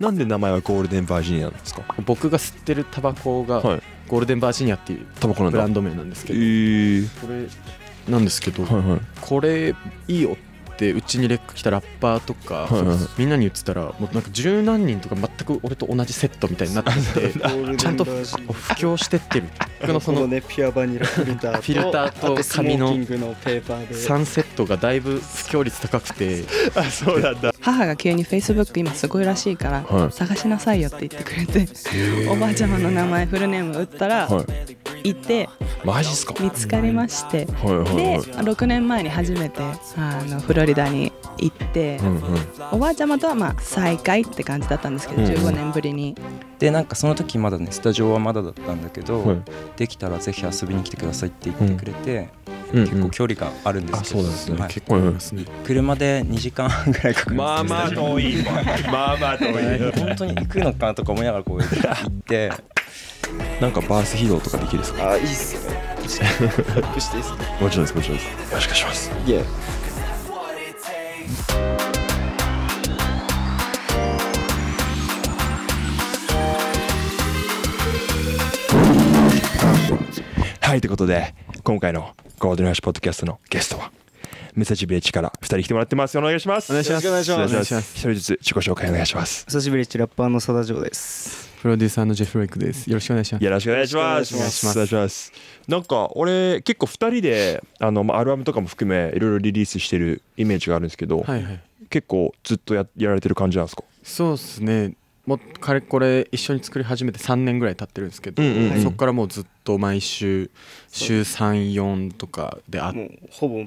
なんで名前はゴールデンバージニアなんですか僕が吸ってるタバコがゴールデンバージニアっていうタバコなんブランド名なんですけど、これなんですけど、これいい音ってうちにレ来たラッパーとか、みんなに言ってたらもうなんか十何人とか全く俺と同じセットみたいになってて ちゃんと布教してってる僕 のその、ピュアバニラフィルターと紙の3セットがだいぶ布教率高くて 母が急にフェイスブック今すごいらしいから、探しなさいよって言ってくれておばあちゃまの名前フルネーム打ったら、い、てマジっすか見つかりまして、で6年前に初めてあのフロリリダに行って、うんうん、おばあちゃまとはまあ再会って感じだったんですけど、うん、15年ぶりに。でなんかその時まだねスタジオはまだだったんだけど、うん、できたらぜひ遊びに来てくださいって言ってくれて。うん結構距離があるんですけど、ねはい、結構ですね車で2時間半ぐらいかかるまあまあ遠いまあまあ遠い 本当に行くのかなとか思いながらこう行ってなんかバースヒーローとかできるですかあいいっすねプッシしていいっすねもちろんですもちろんですよろしくお願いしますイエーはい、ということで、今回のゴールデンラッシュポッドキャストのゲストは、メ武ジビレッジから2人来てもらってます。お願いします。お願いします。お願いします。一人ずつ自己紹介お願いします。久しぶりラッパーの佐田城です。プロデューサーのジェフ・ロイクです。よろしくお願いします。よろしくお願いします。お願いします。お願いします。なんか俺結構2人であの、まあ、アルバムとかも含めいろいろリリースしてるイメージがあるんですけど、はいはい、結構ずっとややられてる感じなんですかそうですね。もうかれこれ一緒に作り始めて3年ぐらい経ってるんですけど、うんうんうん、そこからもうずっと毎週週34とかであってほぼ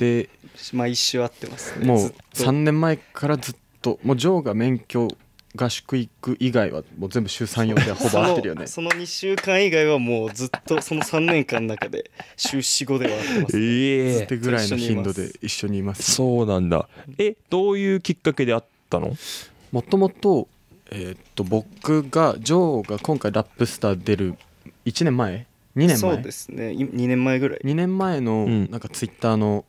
毎週会ってますねもう3年前からずっともうジョーが免許合宿行く以外はもう全部週34でほぼ合ってるよねその2 週間以外はもうずっとその3年間の中で 週45では合ってます、ね、ええー、ってぐらいの頻度で一緒にいます、ね、そうなんだえどういうきっかけであったのもともとえー、っと僕がジョーが今回ラップスター出る1年前2年前そうですね2年前ぐらい2年前のなんかツイッターの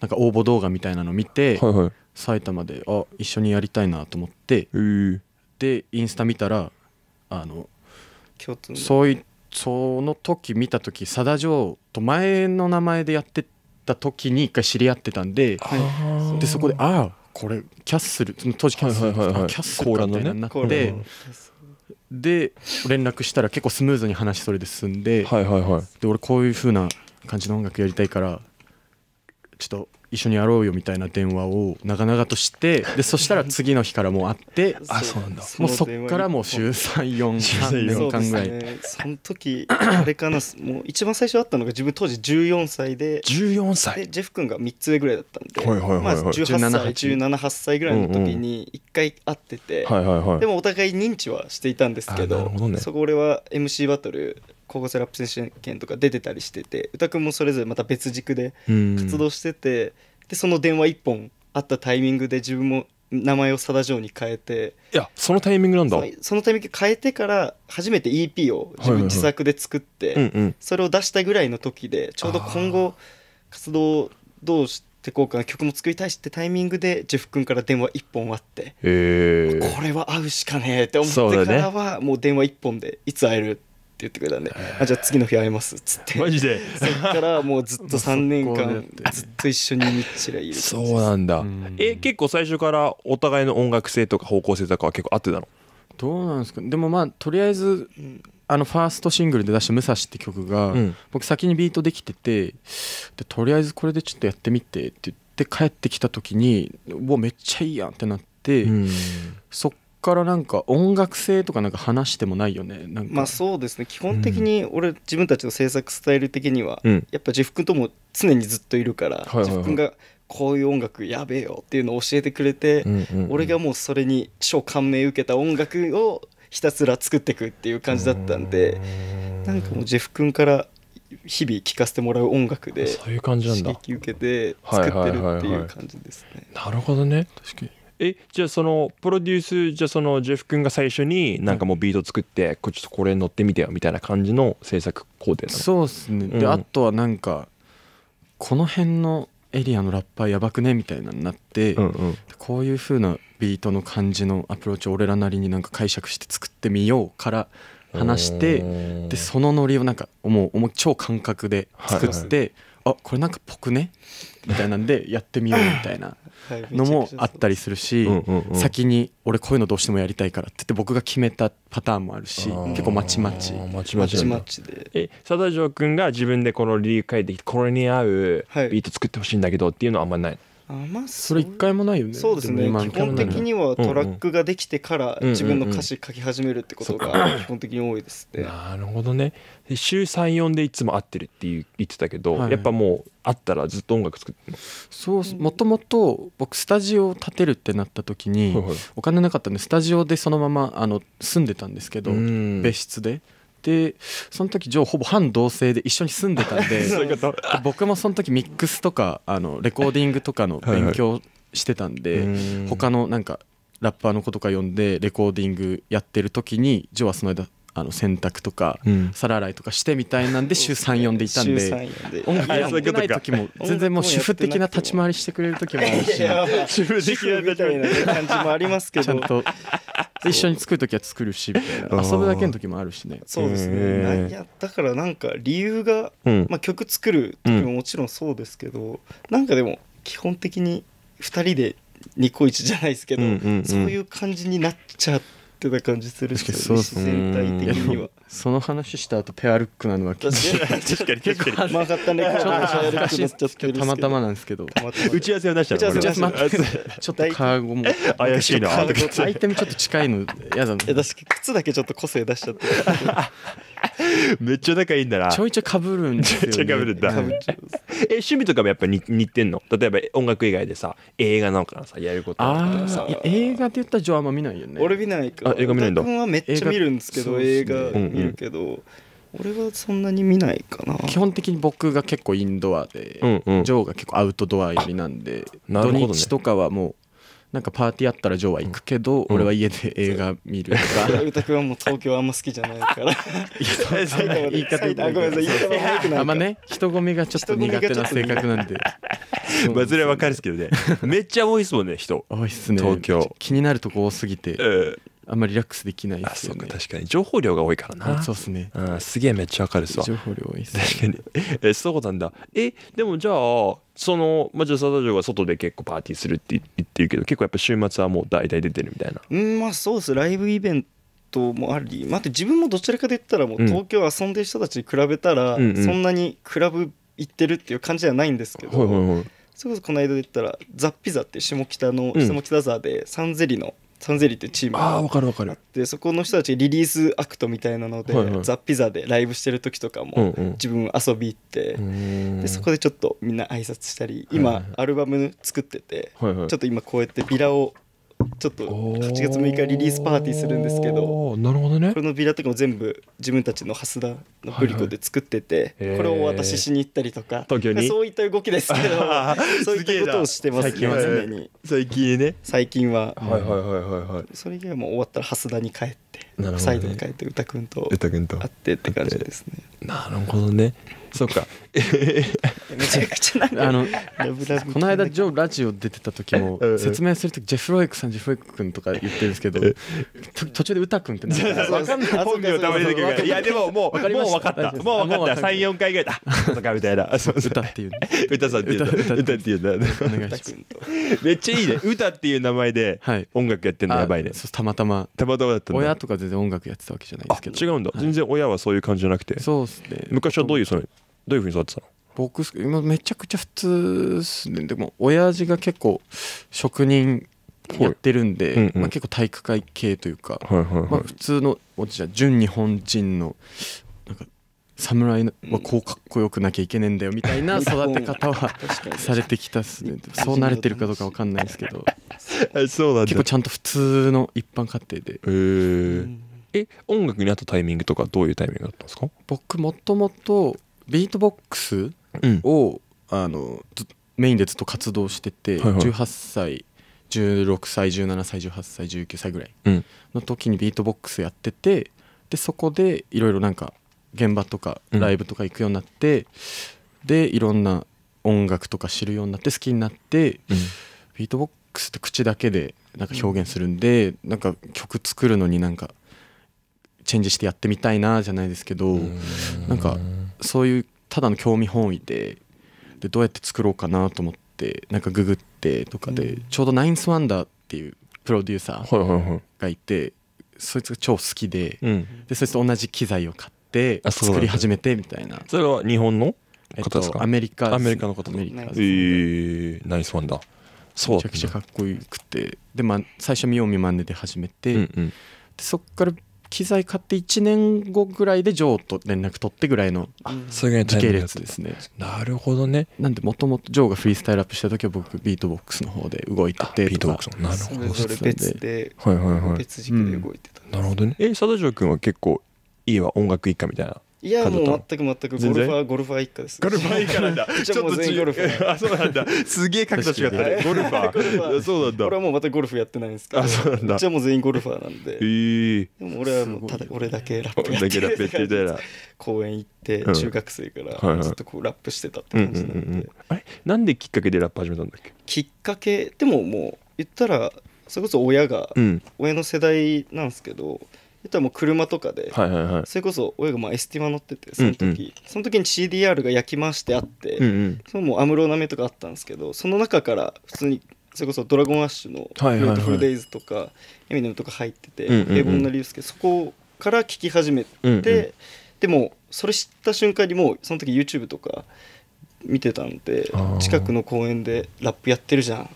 なんか応募動画みたいなの見て、うん、はいはい埼玉であ一緒にやりたいなと思って、えー、でインスタ見たらあのそういその時見た時佐田城と前の名前でやってた時に一回知り合ってたんで、はい、でそこでああこれキャッスル当時キャッスル、はいはい、キャッスルみたいになって、ね、で連絡したら結構スムーズに話それで進んで,、で俺こういうふうな感じの音楽やりたいからちょっと一緒にやろうよみたいな電話を長々としてでそしたら次の日からもう会って あそうなんだもうそっからもう週34週間ぐらいそ,、ね、その時あれかなもう一番最初あったのが自分当時14歳で14歳でジェフ君が3つ上ぐらいだったんで、はいはいはいはい、18歳178歳ぐらいの時に1回会ってて、うんうんでもお互い認知はしていたんですけど、ね、そこ俺は MC バトル高校生ラップ選手権とか出てたりしてて歌君もそれぞれまた別軸で活動してて、でその電話1本あったタイミングで自分も名前を佐田城に変えていやそのタイミングなんだそのタイミング変えてから初めて EP を自分自作で作って、それを出したぐらいの時でちょうど今後活動どうしてこうか曲も作りたいしってタイミングでジェフ君から電話1本あって、これは会うしかねえって思ってからはもう電話1本でいつ会えるって言ってくれたんで、あじゃあ次の日会えますっつってマジでそっからもうずっと3 年間ずっと一緒にみっちりいるそうなんだえ結構最初からお互いの音楽性とか方向性とかは結構合ってたのどうなんですかでもまあとりあえずあのファーストシングルで出した「武蔵」って曲が、うん、僕先にビートできててでとりあえずこれでちょっとやってみてって言って帰ってきた時にうわめっちゃいいやんってなって、うん、そっからなんか音楽性とかなんか話してもないよねまあそうですね基本的に俺、自分たちの制作スタイル的には、うん、やっぱジェフ君とも常にずっといるから、はいはいはい、ジェフ君がこういう音楽やべえよっていうのを教えてくれて、うんうんうん、俺がもうそれに超感銘受けた音楽をひたすら作っていくっていう感じだったんでなんかもうジェフ君から日々聴かせてもらう音楽でそういう感じなんだ刺激受けて作ってるっていう感じですね。はいはいはいはい、なるほどね確かにえじゃあそのプロデュースじゃあそのジェフ君が最初になんかもうビート作って、うん、こちょっとこれ乗ってみてよみたいな感じの制作工程なのそうですね、うん、であとはなんかこの辺のエリアのラッパーやばくねみたいなになって、うんうん、こういう風なビートの感じのアプローチを俺らなりになんか解釈して作ってみようから話してでそのノリをなんかもう超感覚で作って、はいはい、あこれなんかぽくねみたいなんでやってみようみたいな のもあったりするし先に俺こういうのどうしてもやりたいからって言って僕が決めたパターンもあるし結構まちまちまちまちでえ佐田城君が自分でこのリリー書いてきてこれに合うビート作ってほしいんだけどっていうのはあんまないあまあそれ一回もないよねそうですね基本的にはトラックができてから自分の歌詞書き始めるってことが基本的に多いですね、なるほどね週34でいつも会ってるって言ってたけど、はい、やっぱもう会ったらずっと音楽作ってそうもともと僕スタジオを建てるってなった時にお金なかったんでスタジオでそのままあの住んでたんですけど別室ででその時ジョーほぼ半同棲で一緒に住んでたんで 僕もその時ミックスとかあのレコーディングとかの勉強してたんで、はいはい、他のなんかラッパーの子とか呼んでレコーディングやってる時にジョーはその間あの洗濯とか、皿洗いとかしてみたいなんで週34でいたんで音楽やってない時も全然もう主婦的な立ち回りしてくれる時もあるし主婦的なみたいな感じもありますけど ちゃんと一緒に作る時は作るし 遊ぶだけの時もあるしねそうですねいやだからなんか理由が、まあ、曲作る時ももちろんそうですけど、なんかでも基本的に二人でニコイチじゃないですけど、そういう感じになっちゃって。ってた感じするし、そうそう全体的には。その話した後ペアルックなのは結構結構曲がったね。ちょっと恥ずたまたまなんですけど。打ち合わせを出したの。打ち合わせちょっとカーゴも怪しいな。アイテムちょっと近いの嫌だな。え、だし靴だけちょっと個性出しちゃって。めっちゃ仲いいんだな。ちょいちょいかぶるんですよ、ね。ちょいちょいかぶるんだ。え、趣味とかもやっぱり似てんの例えば音楽以外でさ、映画なんかさ、やることとかさ。映画って言ったらジョアあんま見ないよね。俺見ないか。映画見ないんだ。はめっちゃ見るんですけど、映画映画見るけど。うんうん俺はそんなに見ないかな基本的に僕が結構インドアで、うんうん、ジョーが結構アウトドア寄りなんで、ね、土日とかはもうなんかパーティーあったらジョーは行くけど、俺は家で映画見るとか歌君はもう東京あんま好きじゃないから言い方ごめんなさい言い方悪くないあんまね人混みがちょっと苦手な性格なんで まあそれはわかるですけどねめっちゃ多いですもんね人多いっすね東京気になるとこ多すぎて、えーあんまりリラックスできないですよね。あそうか確かに情報量が多いからな。そうっすね。うんすげえめっちゃわかるさ。情報量多いっす、ね、確かに。えそうなんだ。えでもじゃあそのまあじゃあ佐田城が外で結構パーティーするって言ってるけど結構やっぱ週末はもう大体出てるみたいな。うんまあそうですライブイベントもあり、まあ、自分もどちらかで言ったらもう東京遊んでる人たちに比べたら、そんなにクラブ行ってるっていう感じではないんですけど、それこそこの間で言ったら「ザ・ピザ」って下北の、下北沢でサンゼリのサンゼリってチームああ分かるかるでそこの人たちリリースアクトみたいなので、ザ・ピザでライブしてる時とかも、自分遊び行ってでそこでちょっとみんな挨拶したり今、アルバム作ってて、ちょっと今こうやってビラをちょっと8月6日リリースパーティーするんですけどなるほどねこのビラとかも全部自分たちの蓮田のブリコで作ってて、はいはい、これをお渡ししに行ったりとか東京にそういった動きですけど そういったことをしてますね最近は常に最近ね最近は、はい、はいはいはいはい、はい、それ以外も終わったら蓮田に帰って、ね、サイドに帰って歌くんと歌くんと会ってって感じですねなるほどねそうか。めちゃくちゃなんか。あの、この間、ジョーラジオ出てた時も、説明するとジェフ・ロイクさん、ジェフ・ロイク君とか言ってるんですけど、途中で歌君ってわかんない。本名たまに出いや、でももう、もう分かった。もう分かった。3、4回ぐらいだ。とかみたいな。歌っていう。歌さんっていう。歌っていう。お願いします。めっちゃいいね。歌っていう名前で音楽やってんのやばいね。たまたま。たまたまだった親とか全然音楽やってたわけじゃないですけど。違うんだ。全然親はそういう感じじゃなくて。そうですね。昔はどういうそのどういうふうに育てたの僕今めちゃくちゃ普通ですねでも親父が結構職人やってるんで、うんうん、まあ、結構体育会系というか、はいはいはい、まあ、普通のおじゃ純日本人のなんか侍はこうかっこよくなきゃいけねえんだよみたいな育て方は されてきたっすねそう慣れてるかどうか分かんないですけど 結構ちゃんと普通の一般家庭で。えー、え音楽になったタイミングとかどういうタイミングだったんですか僕もともとビートボックスを、あのメインでずっと活動してて、はいはい、18歳16歳17歳18歳19歳ぐらいの時にビートボックスやっててでそこでいろいろなんか現場とかライブとか行くようになって、うん、でいろんな音楽とか知るようになって好きになって、うん、ビートボックスって口だけでなんか表現するんで、うん、なんか曲作るのになんかチェンジしてやってみたいなじゃないですけどなんかそういうただの興味本位ででどうやって作ろうかなと思ってなんかググってとかで、ちょうどナインスワンダーっていうプロデューサーがいて、そいつが超好きで,、でそいつと同じ機材を買って作り始めてみたいなそれは日本の方ですか、アメリカアメリカの方アメリカえー、ナインスワンダーそうめちゃくちゃかっこよくてで、まあ、最初見よう見まねで始めて、でそっから機材買って1年後ぐらいでジョーと連絡取ってぐらいの時系列ですねなるほどねなんでもともとジョーがフリースタイルアップした時は僕ビートボックスの方で動いててビートボックスなるほどそれ別で、はいはいはい、別軸で動いてた、うん、なるほどねえ佐藤城君は結構家は音楽一家みたいないやもう全く全くゴルファーゴルファー一家ですゴルファー一家なんだ ちょっと全ゴルフあそうなんだすげえ角度違ったねゴルファーそうなんだ俺はもうまたゴルフやってないんですか。あそうなんだじゃもう全員ゴルファーなんで、ええ。でも俺はもうただ俺だけラップやってやってたら公園行って中学生からずっとこうラップしてたって感じなんで、あれなんできっかけでラップ始めたんだっけきっかけでももう言ったらそれこそ親が、親の世代なんですけど、もう車とかで、はいはいはい、それこそ親がまあエスティマ乗っててその時、うんうん、その時に CDR が焼きましてあって、うんうん、そのもう安室奈めとかあったんですけどその中から普通にそれこそ「ドラゴンアッシュ」の「フルデイズ」とか「エミネム」とか入ってて平凡な理由ですけどそこから聴き始めて、うんうん、でもそれ知った瞬間にもうその時 YouTube とか見てたんで近くの公園でラップやってるじゃんって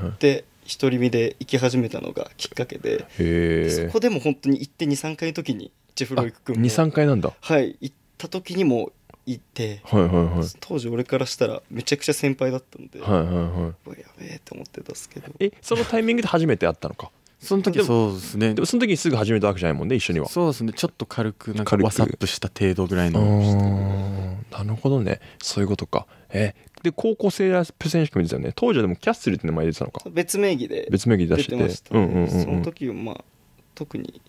言って。独り身で行き始めたのがきっかけでそこでも本当に行って23回の時にジェフロイク君も23回なんだはい行った時にも行って、はいはいはい、当時俺からしたらめちゃくちゃ先輩だったんで、はいはいはい、やべえと思ってたんですけどえそのタイミングで初めて会ったのかその時そうですねでもその時にすぐ始めたわけじゃないもんね一緒にはそうですねちょっと軽くなんかワサッとした程度ぐらいのなるほどねそういうことかえで高校生選手権ですよね当時はでもキャッスルって名前出てたのか別名義で別名義で出しててて、うんうんうんうん、その時まあ特に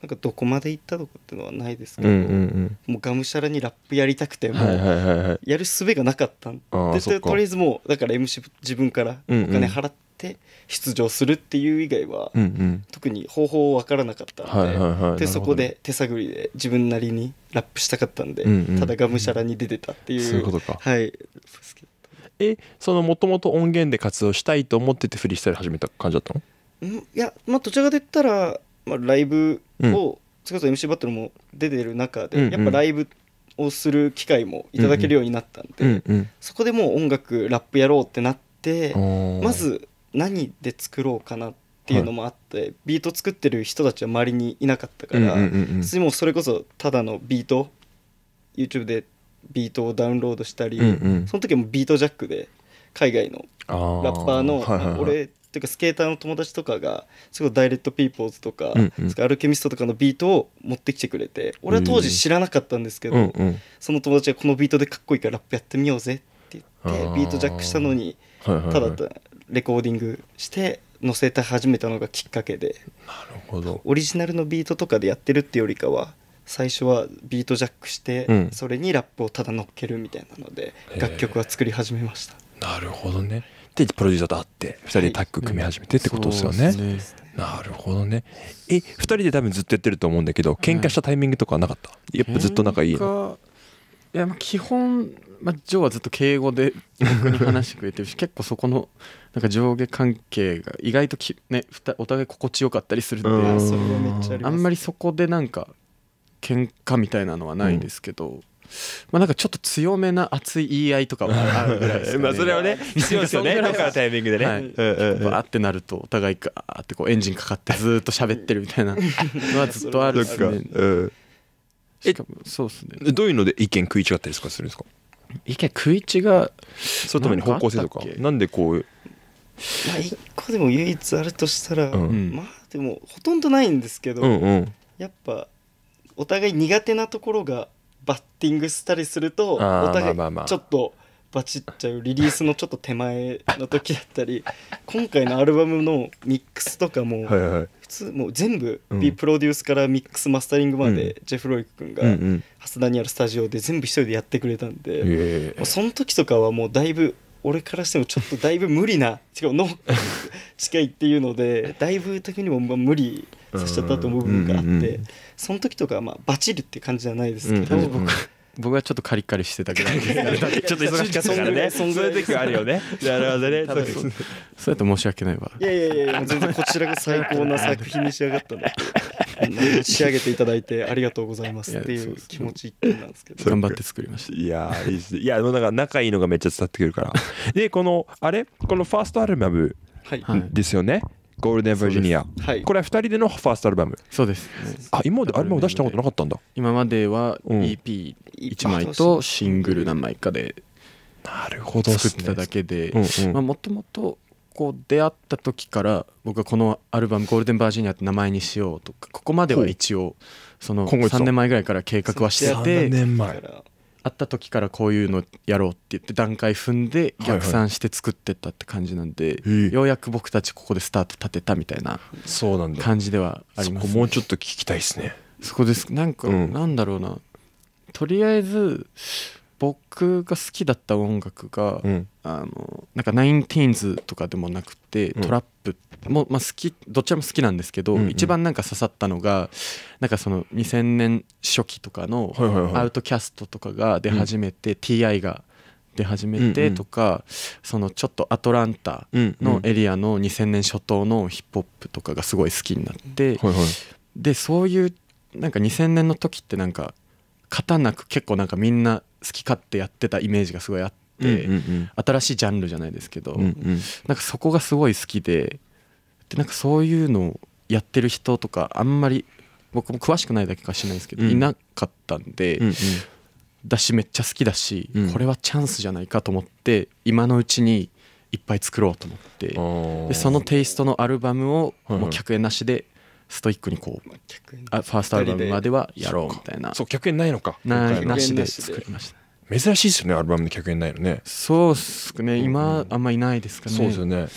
なんかどこまで行ったとかっていうのはないですけど、うんうんうん、もうがむしゃらにラップやりたくてもやるすべがなかったんで、はいはい、とりあえずもうだから MC 自分からお金払って、うんうんて出場するっていう以外は、うんうん、特に方法分からなかったのではいはいはい、でそこで手探りで自分なりにラップしたかったんで、うんうん、ただがむしゃらに出てたっていう。そういうことかはいえそのもともと音源で活動したいと思っててフリースタイル始めた感じだったのいやまあどちらかといったら、まあ、ライブを、うん、それこそ MC バトルも出てる中で、うんうん、やっぱライブをする機会もいただけるようになったんで、うんうん、そこでもう音楽ラップやろうってなって、まず何で作ろうかなっていうのもあって、はい、ビート作ってる人たちは周りにいなかったから、うんうんうんうん、もそれこそただのビート YouTube でビートをダウンロードしたり、うんうん、その時もビートジャックで海外のラッパーの、はいはいはい、俺っていうかスケーターの友達とかがすごいダイレットピーポーズとかうんうん、アルケミストとかのビートを持ってきてくれて俺は当時知らなかったんですけど、うんうん、その友達がこのビートでかっこいいからラップやってみようぜって言ってビートジャックしたのに、はい、ただレコーディングして載せて始めたのがきっかけでなるほどオリジナルのビートとかでやってるってよりかは最初はビートジャックして、うん、それにラップをただ乗っけるみたいなので楽曲は作り始めました、なるほどねでプロデューサーと会って2人でタッグ組み始めてってことですよね、はいね、なるほどねえ2人で多分ずっとやってると思うんだけど喧嘩したタイミングとかはなかった、やっぱずっと仲いいのいや基本まあ、ジョーはずっと敬語で僕に話してくれてるし結構そこのなんか上下関係が意外とき、ね、お互い心地よかったりするんであんまりそこでなんか喧嘩みたいなのはないんですけど。うんまあ、なんかちょっと強めな熱い言い合いとかはあるぐらいです、それはね 必要ですよねどかタイミングでね、はい、バーってなるとお互いガーってこうエンジンかかってずっと喋ってるみたいなのはずっとあるし、すね、うん、えそうですねどういうので意見食い違ったりするんですか意見食い違うそれともに方向性とかなんでこうまあ、一個でも唯一あるとしたら、うん、まあでもほとんどないんですけど、うんうん、やっぱお互い苦手なところがバッティングしたりするとお互いちょっとバチっちゃうリリースのちょっと手前の時だったり 今回のアルバムのミックスとかも、普通もう全部、B プロデュースからミックスマスタリングまで、ジェフ・ロイク君が蓮田にあるスタジオで全部一人でやってくれたんで、その時とかはもうだいぶ俺からしてもちょっとだいぶ無理な違うの近いっていうのでだいぶ時にもまあ無理させちゃったと思う部分があって、その時とかまあバチるって感じじゃないですけど、僕僕はちょっとカリカリしてたけど ちょっと忙しかったからねそういう時はあるよねなるほどねそうやって申し訳ないわいやいやいや全然こちらが最高な作品に仕上がったん仕上げていただいてありがとうございますっていう気持ちなんですけど 頑張って作りましたいやいいですねいやなんか仲いいのがめっちゃ伝ってくるからでこのあれこのファーストアルバムですよね、はいゴールデン・バージニア、はい、これは2人でのファーストアルバムそうですあ今までアルバム出したことなかったんだ今までは EP1 枚とシングル何枚かでなるほど作っただけでまあ、もともとこう出会った時から僕はこのアルバム「ゴールデン・バージニア」って名前にしようとかここまでは一応その3年前ぐらいから計画はしてて会った時からこういうのやろうって言って段階踏んで逆算して作ってったって感じなんで、はいはい、ようやく僕たちここでスタート立てたみたいな感じではあります、ね、もうちょっと聞きたいですねそこですなんか、うん、なんだろうなとりあえず僕が好きだった音楽が、うん、あのなんかナインティーンズとかでもなくて、うん、トラップも、まあ、好きどちも好きなんですけど、うんうん、一番なんか刺さったのがなんかその2000年初期とかのアウトキャストとかが出始めて、うん、TI が出始めてとか、うんうん、そのちょっとアトランタのエリアの2000年初頭のヒップホップとかがすごい好きになって、はいはい、でそういうなんか2000年の時ってなんか勝たなく結構なんかみんな好き勝手やってたイメージがすごいあって、新しいジャンルじゃないですけど、うなんかそこがすごい好きででなんかそういうのをやってる人とかあんまり僕も詳しくないだけかもしれないですけど、いなかったんで、だしめっちゃ好きだし、これはチャンスじゃないかと思って今のうちにいっぱい作ろうと思ってでそのテイストのアルバムをもう100円なしでストイックにこうあファーストアルバムまではやろうみたいなそう客円ないのかななしで作りました珍しいですよねアルバムで客円ないのねそうっすね今あんまいないですかねそうですよね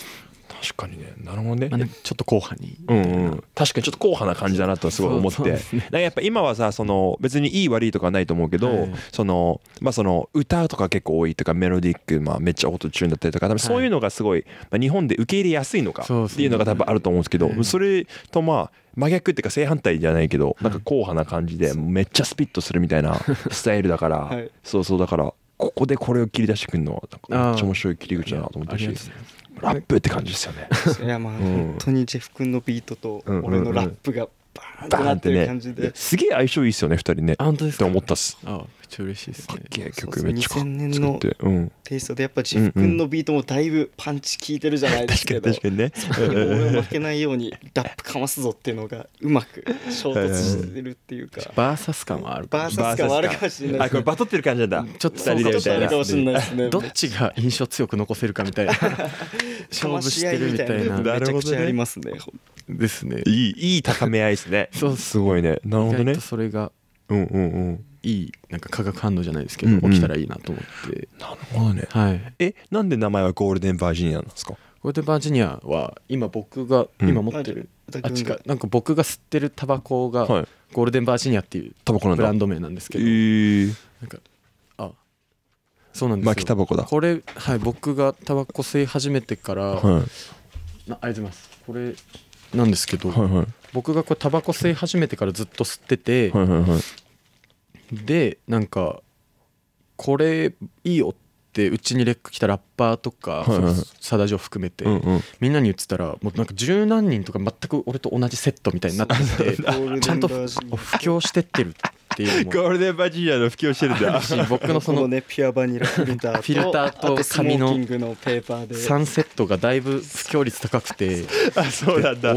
確かにねなるほどね、まあ、ちょっと硬派にうんうん確かにちょっと硬派な感じだなとすごい思って、ね、やっぱ今はさその別にいい悪いとかはないと思うけど、はい、そのまあその歌とか結構多いとかメロディック、まあ、めっちゃオートチューンだったりとか多分そういうのがすごい、はい、まあ、日本で受け入れやすいのかっていうのが多分あると思うんですけど、ね、それとまあ真逆っていうか正反対じゃないけど、はい、なんか硬派な感じでめっちゃスピッとするみたいな スタイルだから、はい、そうそうだからここでこれを切り出してくるのはめっちゃ面白い切り口だなと思っほし。ラップって感じですよね。いやまあ、うん、本当にジェフ君のビートと俺のラップがバーンってなってる感じで、ね、すげえ相性いいですよね二人ね。あ本当ですかって思ったっす。ああちゃ嬉しいですね曲めっちゃ2000年のテイストでやっぱジフ君のビートもだいぶパンチ効いてるじゃないですか。確かにねそに俺負けないようにラップかますぞっていうのがうまく衝突してるっていうかバーサス感はあるバーサス感はあるかもしれないあこれバトってる感じだちょっと2人かもしれないですねどっちが印象強く残せるかみたいな 勝負してるみたいなめちゃくちゃありますねですねいいいい高め合いですねそうすごいねなるほどねそれがうんうんうんいいなんか化学反応じゃないですけど、起きたらいいなと思ってなるほどね、はい、えなんで名前はゴールデンバージニアなんですかゴールデンバージニアは今僕が、今持ってる、あ違うなんか僕が吸ってるタバコが、ゴールデンバージニアっていうタバコブランド名なんですけど、えなんかあそうなんですよ巻きタバコだこれはい僕がタバコ吸い始めてから、はい、なありがとうございますこれなんですけど、はいはい、僕がこうタバコ吸い始めてからずっと吸ってて、でなんかこれいいよってうちにレック来たラッパーとか、さだはサダジョ含めて、みんなに言ってたらもうなんか十何人とか全く俺と同じセットみたいになっててちゃんと布教してってるっていう ゴールデンバジリアの布教してるんだ 僕のそのねピュアバニラ フィルターと紙の3セットがだいぶ布教率高くてあそうなんだ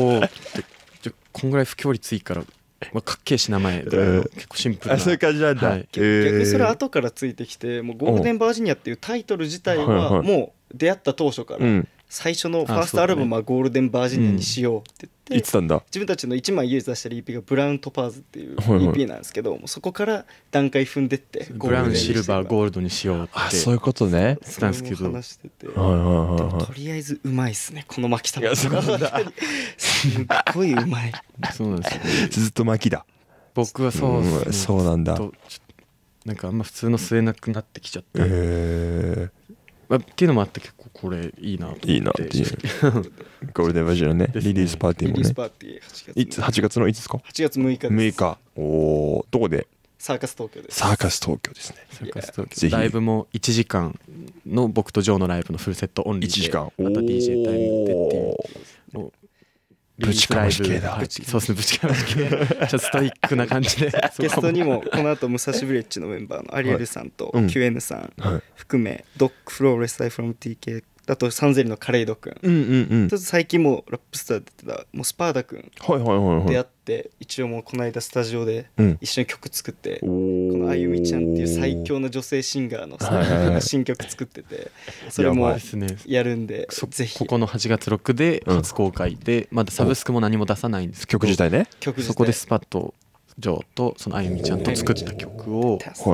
こんぐらい不教率いいからまあ、かっけえし名前だか結構シンプルなあそういう感じなんだ、はい、逆にそれ後からついてきてもうゴールデンバージニアっていうタイトル自体はもう出会った当初から最初のファーストアルバムはゴールデンバージニアにしようって言って、たん、だ自分たちの一枚唯一出した EP がブラウントパーズっていう EP なんですけど、そこから段階踏んでってブラウンシルバーゴールドにしようってそういうことねしたんですけ話してて、とりあえずうまいっすねこの巻きさんすっごいうまいそうなんですずっと巻きだ僕はそう、そうなんだなんかあんま普通の吸えなくなってきちゃって、えまあ、っていうのもあって結構これいいなと思っていいなっていう ゴールデンバジルねねリリースパーティーもね8い月つ8月のいつですか8月6日です6日おおどこでサーカス東京ですサーカス東京ですねサーカス東京ライブも1時間の僕とジョーのライブのフルセットオンリーで1時間また DJ タイムでっていうぶちかまし系だ、そうですねぶちかまし系 ちょっとストイックな感じで ゲストにもこの後武蔵ブレッジのメンバーのアリエルさんと QN さん含め、ドック・フローレス・アイ・フロム TK だとサンゼリのカレイド君、うんうんうん、ちょっと最近もラップスター出てたもうスパーダ君出会って一応もうこの間スタジオで一緒に曲作って、うん、このあゆみちゃんっていう最強の女性シンガーの、新曲作ってて それもやるんで、ね、ぜひここの8月6で初公開で、うん、まだサブスクも何も出さないんですけど曲自体ねそこでスパッとジョーとそのあゆみちゃんと作った曲をそ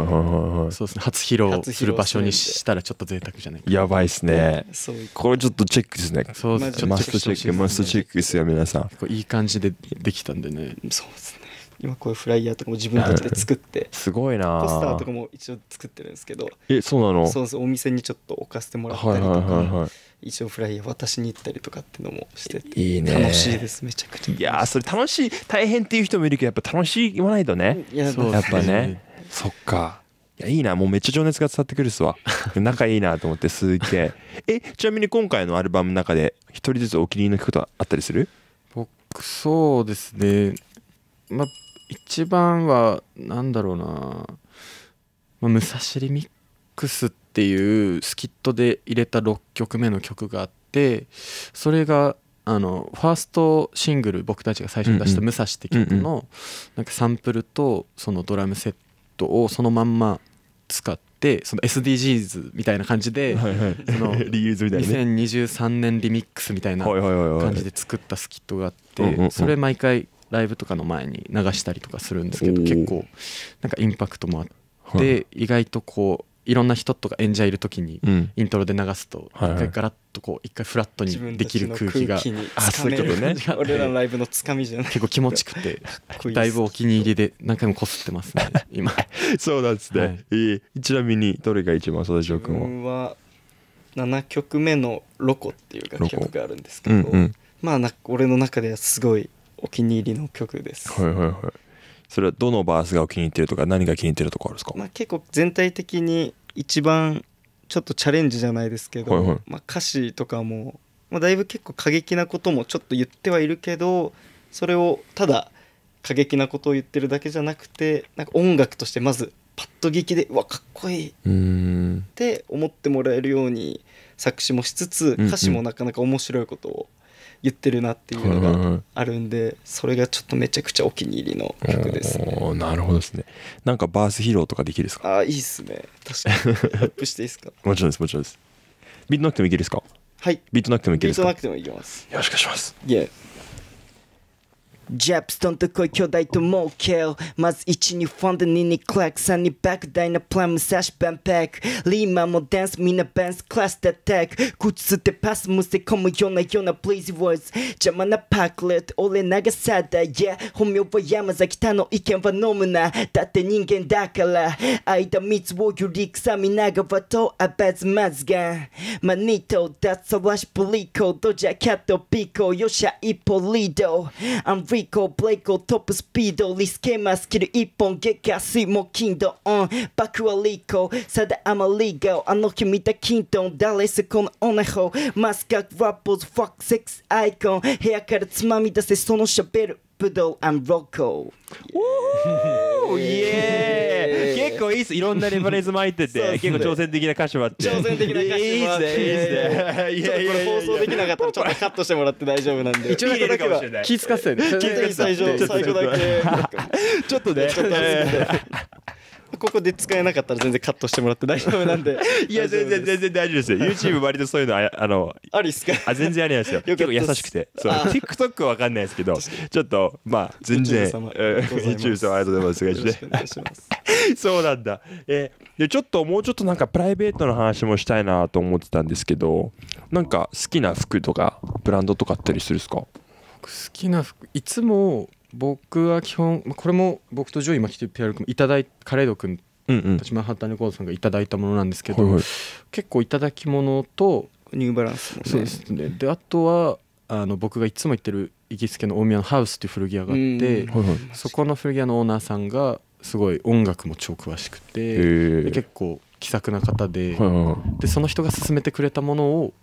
うですね初披露する場所にしたらちょっと贅沢じゃないやばいっすねこれちょっとチェックですねそうですねマストチェックマストチェックですよ皆さんいい感じでできたんでねそうですね今こういうフライヤーとかも自分たちで作って すごいなポスターとかも一応作ってるんですけどえそうなのそうそうお店にちょっと置かせてもらったりとか、一応フライヤー渡しに行ったりとかっていうのもしてていい、ね、楽しいですめちゃくちゃいやそれ楽しい大変っていう人もいるけどやっぱ楽しい言わないとねいやそうやっぱねそっかいやいいなもうめっちゃ情熱が伝わってくるっすわ仲いいなと思ってすげええちなみに今回のアルバムの中で一人ずつお気に入りの曲とあったりする僕そうですねまあ一番は何だろうな、まあ、武蔵リミックスっていうスキットで入れた6曲目の曲があってそれがあのファーストシングル僕たちが最初に出した「武蔵」って曲のなんかサンプルとそのドラムセットをそのまんま使ってその SDGs みたいな感じで、はいはい、その リユーズみたいな、2023年リミックスみたいな感じで作ったスキットがあってそれ毎回ライブとかの前に流したりとかするんですけど結構なんかインパクトもあって、意外とこういろんな人とか演者いる時にイントロで流すと一回ガラッとこう一回フラットにできる空気が 俺らのライブのつかみじゃない結構気持ちくてだいぶお気に入りで何回もこすってますね 今そうなんですね、はい、ちなみにどれが一番そうでしょうは7曲目の「ロコ」っていう楽曲があるんですけど、うんうん、まあな俺の中ではすごいお気に入りの曲です。はいはいはい。それはどのバースがお気に入ってるとか何が気に入ってるとかあるんですか、まあ、結構全体的に一番ちょっとチャレンジじゃないですけど、はいはい、まあ、歌詞とかも、まあ、だいぶ結構過激なこともちょっと言ってはいるけどそれをただ過激なことを言ってるだけじゃなくてなんか音楽としてまずパッと聞きでうわかっこいいって思ってもらえるように作詞もしつつ歌詞もなかなか面白いことを言ってるなっていうのがあるんでそれがちょっとめちゃくちゃお気に入りの曲ですねなるほどですねなんかバースヒーローとかできるですかあいいっすね確かにアップしていいですか もちろんですもちろんですビートなくてもいけるですかはいビートなくてもいけるですかビートなくてもいけますよろしくお願いしますイエージャプストンと来い巨大と儲けをまず1にファンで2にクラック3にバック大なプラムサッシュバンパックリーマンもダンスみんなバンスクラスでアタック口吸ってパスむせ込むようなようなブリーズワーズ邪魔なパクレット俺長さだ Yeah 本名は山崎他の意見は飲むなだって人間だから間密をより臭み長場とアバズマズガンマニト脱サラシプリコドジャキャットピコよっしゃ一歩リード I'm リコブレイコトップスピードリスケマスキル一本月下水も金土オンバクはリコサダアマリーガゴあの日見たキントン誰せこのオネホマスカラッポーズファックセックスアイコン部屋からつまみ出せそのしゃべる b u d アン n d r o おイエーイ結構いいっすいろんなレフレンズも入ってて結構挑戦的な歌詞もあって挑戦的な歌詞もあっていいっすねいいっすねいやこれ放送できなかったらちょっとカットしてもらって大丈夫なんで一応だけだけは気使ってたよね。気使ってた最初だけちょっとねちょっとここで使えなかったら全然カットしてもらって大丈夫なんで いや全然全然大丈夫ですよ YouTube 割とそういうのあ あのありっすかあ全然ありなんですよ結構優しくてそう TikTok は分かんないですけどちょっとまあ全然 YouTube 様ありがとうございます そうなんだえー、でちょっともうちょっとなんかプライベートの話もしたいなと思ってたんですけどなんか好きな服とかブランドとかあったりするっすか好きな服いつも僕は基本これも僕とジョイ・マキてィ・ピアル君いただいカレード君たちマンハッタンレコードさんがいただいたものなんですけど、はいはい、結構いただき物とニューバランス、ね、そうですねであとはあの僕がいつも行ってる行きつけの大宮のハウスっていう古着屋があって、はいはい、そこの古着屋のオーナーさんがすごい音楽も超詳しくて結構気さくな方ではいはい、でその人が勧めてくれたものを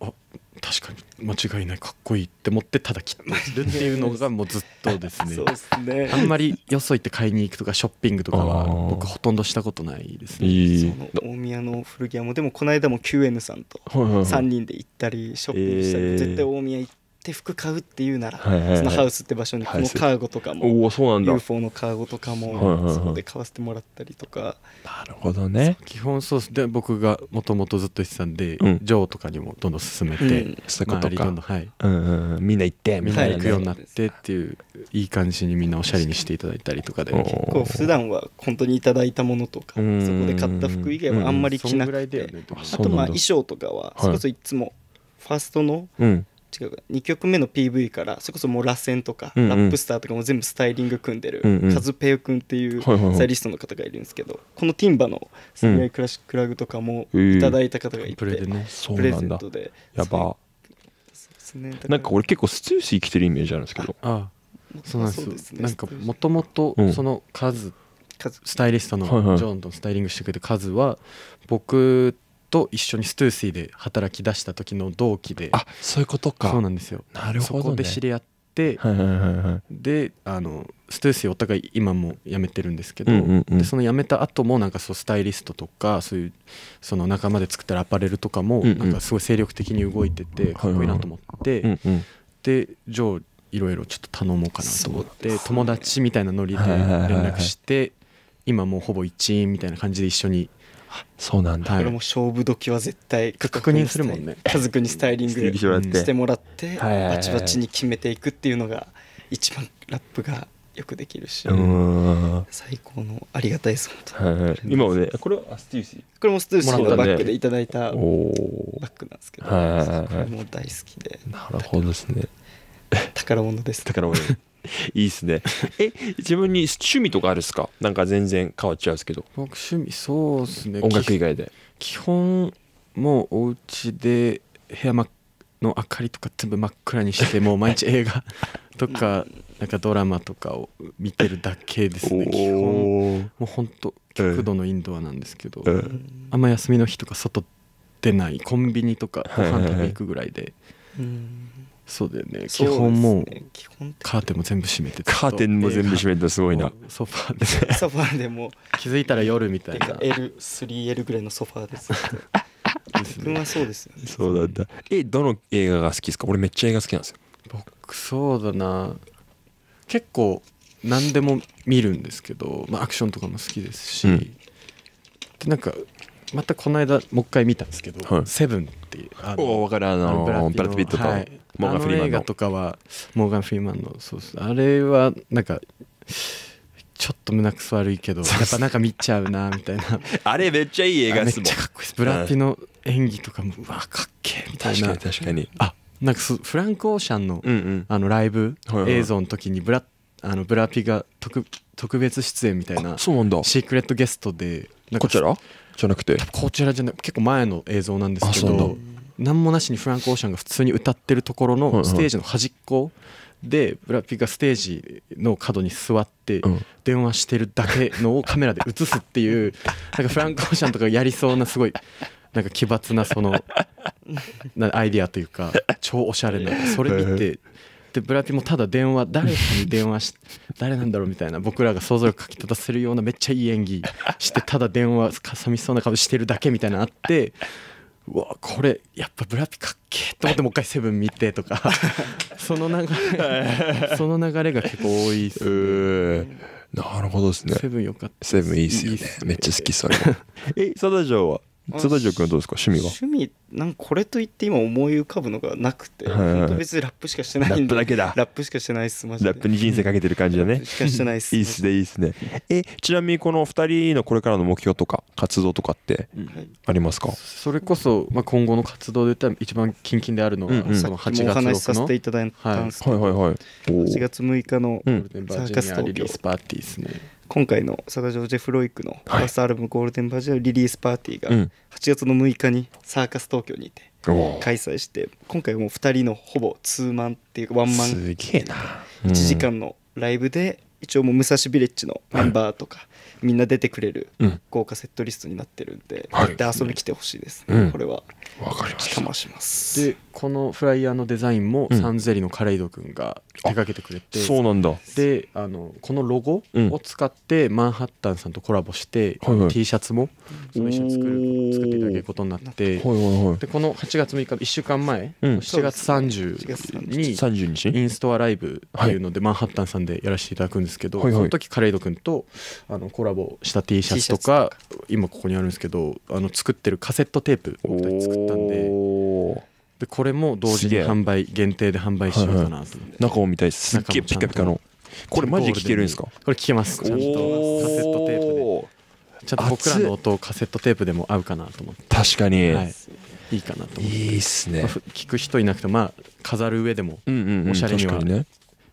あ確かに間違いないかっこいいって思ってただ切ってるっていうのがもうずっとですねね、あんまりよそ行って買いに行くとかショッピングとかは僕ほとんどしたことないですね大宮の古着屋もでもこの間も QN さんと3人で行ったりショッピングしたり、絶対大宮行っって服買うっていうなら、はいはいはい、そのハウスって場所にこのカーゴとかもおそうなんだ UFO のカーゴとかも、はいはいはい、そこで買わせてもらったりとかなるほどね基本そうで僕がもともとずっと行ってたんで、うん、ジョーとかにもどんどん進めて、うん、そういうことか、まあ、はい、うん、うん、みんな行ってみんな行くようになってっていう、はい、いい感じにみんなおしゃれにしていただいたりとかで結構普段は本当にいただいたものとかそこで買った服以外はあんまり着なくて、ね、あとまあ衣装とかはそれこそいつもファーストの違う2曲目の PV からそれこそもう螺旋とか、うんうん、ラップスターとかも全部スタイリング組んでる、うんうん、カズペヨ君っていうスタイリストの方がいるんですけど、はいはいはい、このティンバの「スミイクラシック・ラグ」とかもいただいた方がいて、うんプレゼントでやばね、なんか俺結構スチューシーきてるイメージあるんですけどああそうなんですね、なんかもともとそのカズ、うん、スタイリストのジョンとスタイリングしてくれたカズは僕とと一緒にストゥーシーで働き出した時の同期であそういうことかそうなんですよなるほど、ね、そこで知り合って、はいはいはいはい、であのストゥーシーお互い今も辞めてるんですけど、うんうんうん、でその辞めた後もなんかそうスタイリストとかそういうその仲間で作ってるアパレルとかもなんかすごい精力的に動いててかっこいいなと思って、うんうん、でジョーいろいろちょっと頼もうかなと思って、友達みたいなノリで連絡して、はいはいはいはい、今もうほぼ一員みたいな感じで一緒にそうなんだこれも勝負時は絶対確認するもんね家族にスタイリングしてもらってバチバチに決めていくっていうのが一番ラップがよくできるし最高のありがたいです本当、は今もねこれはスティーシーこれもスティーシーのバッグでいただいたバッグなんですけど、ね、これも大好きでなるほどですね宝物です宝物 いいっすね。え、自分に趣味とかあるっすかなんか全然変わっちゃうんですけど。僕趣味、そうっすね。音楽以外で。基本、もうお家で部屋の明かりとか全部真っ暗にしてもう毎日映画とか なんかドラマとかを見てるだけですね基本もうほんと極度のインドアなんですけど、あんま休みの日とか外出ないコンビニとかご飯食べ行くぐらいで、そうだよね基本もうカーテンも全部閉めてカーテンも全部閉めてすごいなソファーで ソファーでも気づいたら夜みたいな L3L ぐらいのソファーです分はそうですよねそうだったえどの映画が好きですか俺めっちゃ映画好きなんですよ僕そうだな結構何でも見るんですけど、まあ、アクションとかも好きですし、うん、でなんかまたこの間もう一回見たんですけど「はい、セブンってあのお分かるあのブラッド・ピットと、はい、モーガン・フリーマンの映画とかはモーガン・フリーマンのそうあれはなんかちょっと胸くそ悪いけどやっぱなんか見ちゃうなみたいな あれめっちゃいい映画っすもんめっちゃかっこいいブラピの演技とかもうわかっけえみたいな確かに確かにあなんかフランク・オーシャンのあのライブ映像の時にブラあのブラピが特特別出演みたいなそうなんだシークレットゲストでこちらじゃなくてこちらじゃなく結構前の映像なんですけど何もなしにフランク・オーシャンが普通に歌ってるところのステージの端っこでブラッピーがステージの角に座って電話してるだけのをカメラで映すっていう なんかフランク・オーシャンとかやりそうなすごいなんか奇抜なその アイディアというか超おしゃれなそれ見て。でブラピもただ電話誰かに電話し誰なんだろうみたいな僕らが想像力かき立たせるようなめっちゃいい演技してただ電話かさみしそうな顔してるだけみたいなのあってうわこれやっぱブラピかっけえと思って もう一回「セブン見てとか その流れ その流れが結構多いっす、ね、なるほどですねセブンよかったセブンいいっすよねめっちゃ好きそれえ佐田城は津田城君どうですか趣味は趣味なんこれといって今思い浮かぶのがなくて、はいはい、別にラップしかしてないラップだけだラップしかしてないっすラップに人生かけてる感じだねしかしてないっす いいっすねいいっすねえちなみにこの2人のこれからの目標とか活動とかってありますか、はい、それこそ、まあ、今後の活動で言ったら一番近々であるのが、うんうん、その8月のお話しさせていただいたんですけど、はい、はいはいはい8月6日のサーカス東リリースパーティーですね今回のサダ・ジョージェ・フロイクのファーストアルバム「ゴールデン・バージョン」リリースパーティーが8月の6日にサーカス東京にいて開催して今回もう2人のほぼツーマンっていうかワンマンすげえな1時間のライブで一応もう武蔵ビレッジのメンバーとか、みんな出てくれる豪華セットリストになってるんで、行って遊び来てほしいです、これはわかりましたしますでこのフライヤーのデザインもサンゼリのカレイド君が手掛けてくれてそうなんだであのこのロゴを使ってマンハッタンさんとコラボして、T シャツもその一緒に作る作っていただけることになって、はいはいはい、でこの8月6日の1週間前、うん、7月30にインストアライブっていうので、マンハッタンさんでやらせていただくんですけど、はいはい、その時カレイド君とあのコラボした T シャツとか今ここにあるんですけどあの作ってるカセットテープを作って。ったんででこれも同時に販売限定で販売しようかなと、中を見たいですすっげえピカピカのこれマジで聞けるんですかこれ聞けますちゃんとカセットテープでちゃんと僕らの音をカセットテープでも合うかなと思って確かに、はい、いいかなと思っていいっすね、まあ、聞く人いなくてまあ飾る上でもおしゃれには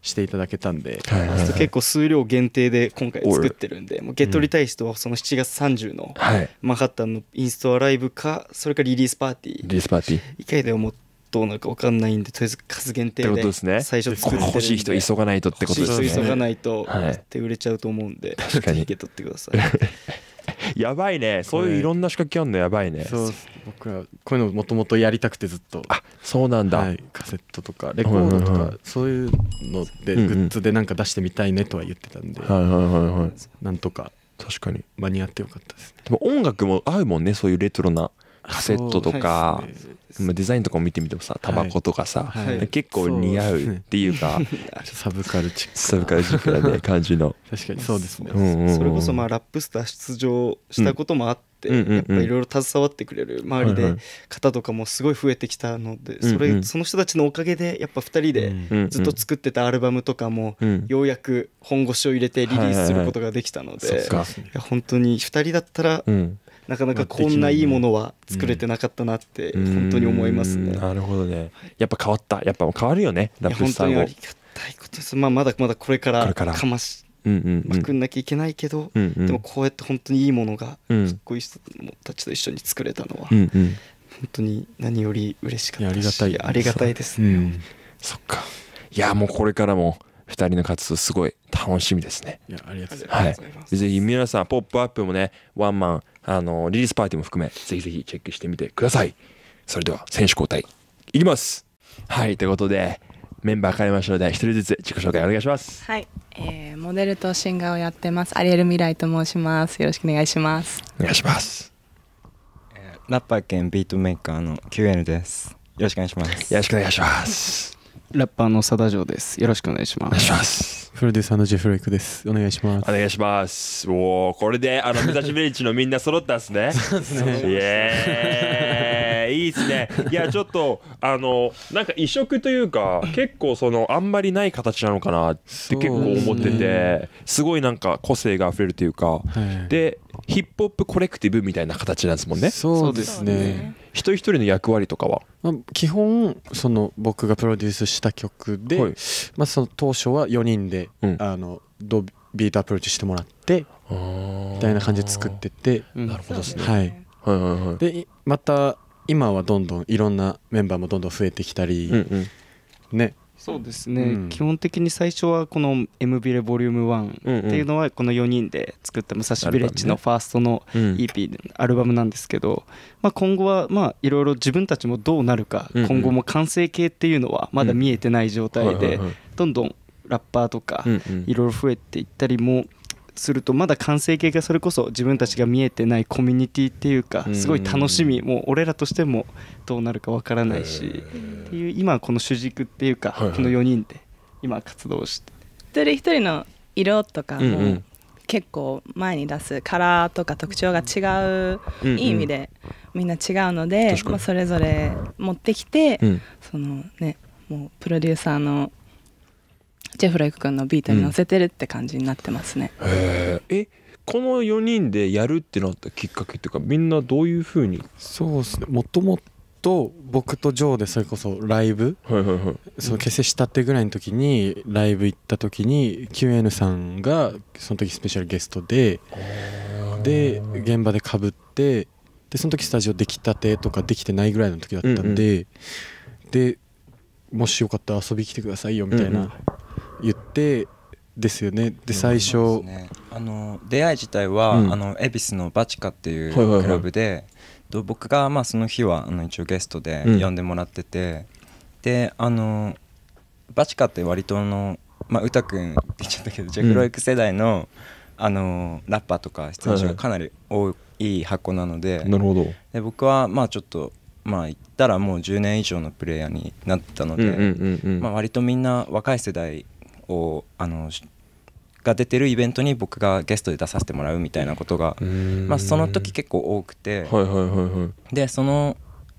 していただけたんで、はいはいはい、結構数量限定で今回作ってるんでもうゲットリタイストはその7月30のマンハッタンのインストアライブかそれかリリースパーティーリリースパーティー以外でもどうなるか分かんないんでとりあえず数限定で最初作って、ね、欲しい人急がないとってことですね欲しい人急がないと、はい、って売れちゃうと思うんで確かにゲットってください やばいねそういういろんな仕掛けあるのやばいねそう僕はこういうのもともとやりたくてずっとあそうなんだ、はい、カセットとかレコードとか、そういうのでグッズでなんか出してみたいねとは言ってたんで、はいはいはいはい、なんとか確かに間に合ってよかったですねでも音楽も合うもんねそういうレトロなカセットとか、ね、まあ、デザインとかも見てみてもさタバコとかさ、はいはい、結構似合うっていうか サブカルチックサブカルチックだね感じの確かにそうですね、うんうんうん、それこそまあラップスター出場したこともあって、うん、やっぱいろいろ携わってくれる周りで方とかもすごい増えてきたので、それその人たちのおかげでやっぱ2人でずっと作ってたアルバムとかもようやく本腰を入れてリリースすることができたので、い本当に2人だったら、なかなかこんないいものは作れてなかったなって本当に思いますね。なるほどね。やっぱ変わった。やっぱ変わるよね。ラップスターも。本当にありがたいことです。まあまだまだこれからかまし。まくんなきゃいけないけど、でもこうやって本当にいいものがかっこいい人たちと一緒に作れたのは、うん本当に何より嬉しかったありがたいありがたいですね、そっかいやもうこれからも2人の活動すごい楽しみですね。いやありがとうございます。はい、ぜひ皆さん、ポップアップもね、ワンマンあの、リリースパーティーも含め、ぜひぜひチェックしてみてください。それでは、選手交代、いきます。はい、ということで、メンバー変えましたので、一人ずつ自己紹介お願いします。はい、えー、モデルとシンガーをやってます。アリエルミライと申します。よろしくお願いします。お願いします。ラッパー兼ビートメーカーの QN です。よろしくお願いします。よろしくお願いします。ラッパーの佐田城です。よろしくお願いします。お願いします。プロデューサーのジェフロイクです。お願いします。お願いします。おお、これであの目指しベンチのみんな揃ったんですね。そうですね。イエーイ。いいですね。いやちょっとあのなんか異色というか結構そのあんまりない形なのかなって結構思ってて、ね、すごいなんか個性が溢れるというか、はい、でヒップホップコレクティブみたいな形なんですもんね。そうですね。一人一人の役割とかは、まあ、基本その僕がプロデュースした曲で、はい、まあ、その当初は4人で、うん、あのドビートアプローチしてもらってみたいな感じで作ってて、なるほどですね、はい、はいはいはいでまた今はどんどんいろんなメンバーもどんどん増えてきたり、うんうん、ねそうですね、うん、基本的に最初はこの「M ビレボリューム1っていうのはこの4人で作った武蔵ビレッジのファーストの EP、アルバムなんですけど、まあ、今後はいろいろ自分たちもどうなるか、今後も完成形っていうのはまだ見えてない状態でどんどんラッパーとかいろいろ増えていったりもするとまだ完成形がそれこそ自分たちが見えてないコミュニティっていうかすごい楽しみもう俺らとしてもどうなるかわからないしっていう今この主軸っていうかこの4人で今活動して一人一人の色とかも結構前に出すカラーとか特徴が違ういい意味でみんな違うのでまあそれぞれ持ってきてそのねもうプロデューサーのジェフライク君のビートに乗せてるって感じになってますね。うん、えこの4人でやるってなったきっかけっていうかみんなどういうふうにそうですねもともと僕とジョーでそれこそライブ、はいはいはい、その結成したってぐらいの時にライブ行った時に QN さんがその時スペシャルゲストでで現場でかぶってでその時スタジオできたてとかできてないぐらいの時だったんで、うんうん、でもしよかったら遊び来てくださいよみたいな言ってですよねで最初、ね、あの出会い自体は、うん、あの恵比寿のバチカっていうクラブで、はいはいはい、僕がまあその日はあの一応ゲストで呼んでもらってて、うん、であのバチカって割との、まあ、歌くんって言っちゃったけど、ジャクロイク世代のあのラッパーとか出演者がかなり多い箱なので、はいはい、なるほどで僕はまあちょっとまあ言ったらもう10年以上のプレイヤーになったので、まあ、割とみんな若い世代をあのが出てるイベントに僕がゲストで出させてもらうみたいなことが、まあ、その時結構多くて、でその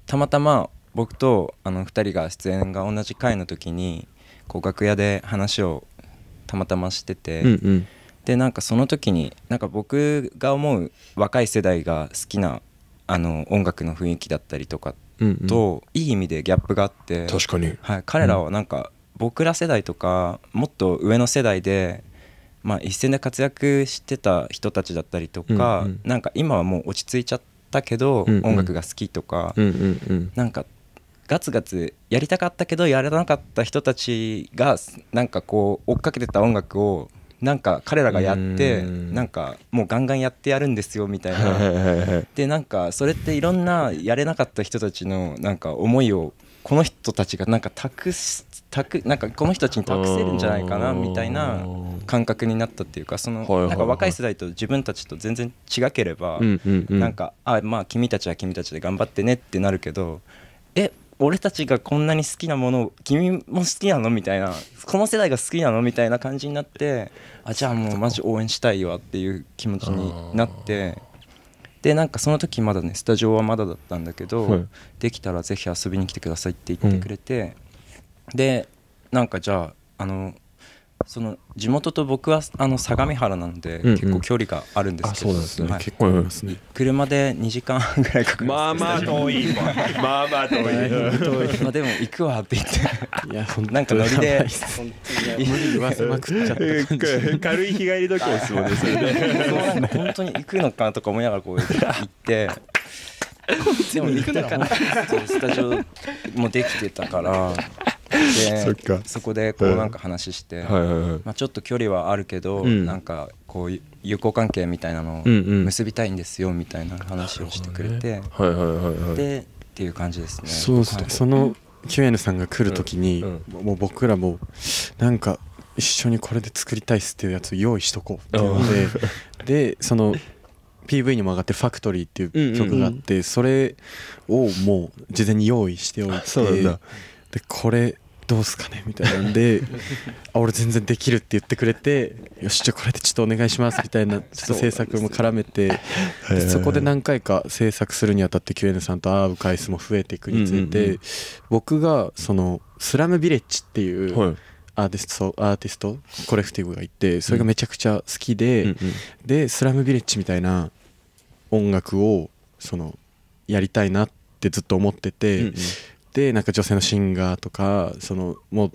たまたま僕とあの2人が出演が同じ回の時にこう楽屋で話をたまたましてて、うんうん、でなんかその時になんか僕が思う若い世代が好きなあの音楽の雰囲気だったりとかと、いい意味でギャップがあって、かに、はい、彼らはなんか、僕ら世代とかもっと上の世代で、まあ、一線で活躍してた人たちだったりとか、うんうん、なんか今はもう落ち着いちゃったけど、うんうん、音楽が好きとか、うんうんうん、なんかガツガツやりたかったけどやらなかった人たちがなんかこう追っかけてた音楽をなんか彼らがやってなんかもうガンガンやってやるんですよみたいなでなんかそれっていろんなやれなかった人たちのなんか思いをこの人たちがなんか託し託なんかこの人たちに託せるんじゃないかなみたいな感覚になったっていうかそのなんか若い世代と自分たちと全然違ければなんかあまあ君たちは君たちで頑張ってねってなるけどえ俺たちがこんなに好きなものを君も好きなのみたいなこの世代が好きなのみたいな感じになってあじゃあもうマジ応援したいわっていう気持ちになってでなんかその時まだねスタジオはまだだったんだけど、できたらぜひ遊びに来てくださいって言ってくれて、でなんかじゃああのその地元と僕はあの相模原なので、結構距離があるんですけど、うんうん、そうですね、はい、結構ありますね車で2時間ぐらいかかるまあまあ遠いまあまあ遠いまあでも行くわって言っていやなんかノリで無理言わせまくっちゃった軽い日帰り時ですもんねそれで本当に行くのかなとか思いながらこう行ってでも行くのかなスタジオもできてたからでそこでこうなんか話して、まあ、ちょっと距離はあるけど、なんかこう友好関係みたいなのを結びたいんですよみたいな話をしてくれて、でっていう感じですね。そうですね、そのキュエヌさんが来る時に、もう僕らもなんか一緒にこれで作りたいっすっていうやつを用意しとこうっていうのででその PV にも上がって「ファクトリーっていう曲があって、それをもう事前に用意しておいてでこれどうすかねみたいなんで あ俺全然できるって言ってくれてよしじゃあこれでちょっとお願いしますみたいな ちょっと制作も絡めてそこで何回か制作するにあたって QN さんと会う回数も増えていくにつれて、僕がそのスラムビレッジっていう、アーティストアーティストコレクティブがいてそれがめちゃくちゃ好きで、うんうん、でスラムビレッジみたいな音楽をそのやりたいなってずっと思ってて、うんうん、でなんか女性のシンガーとかそのもう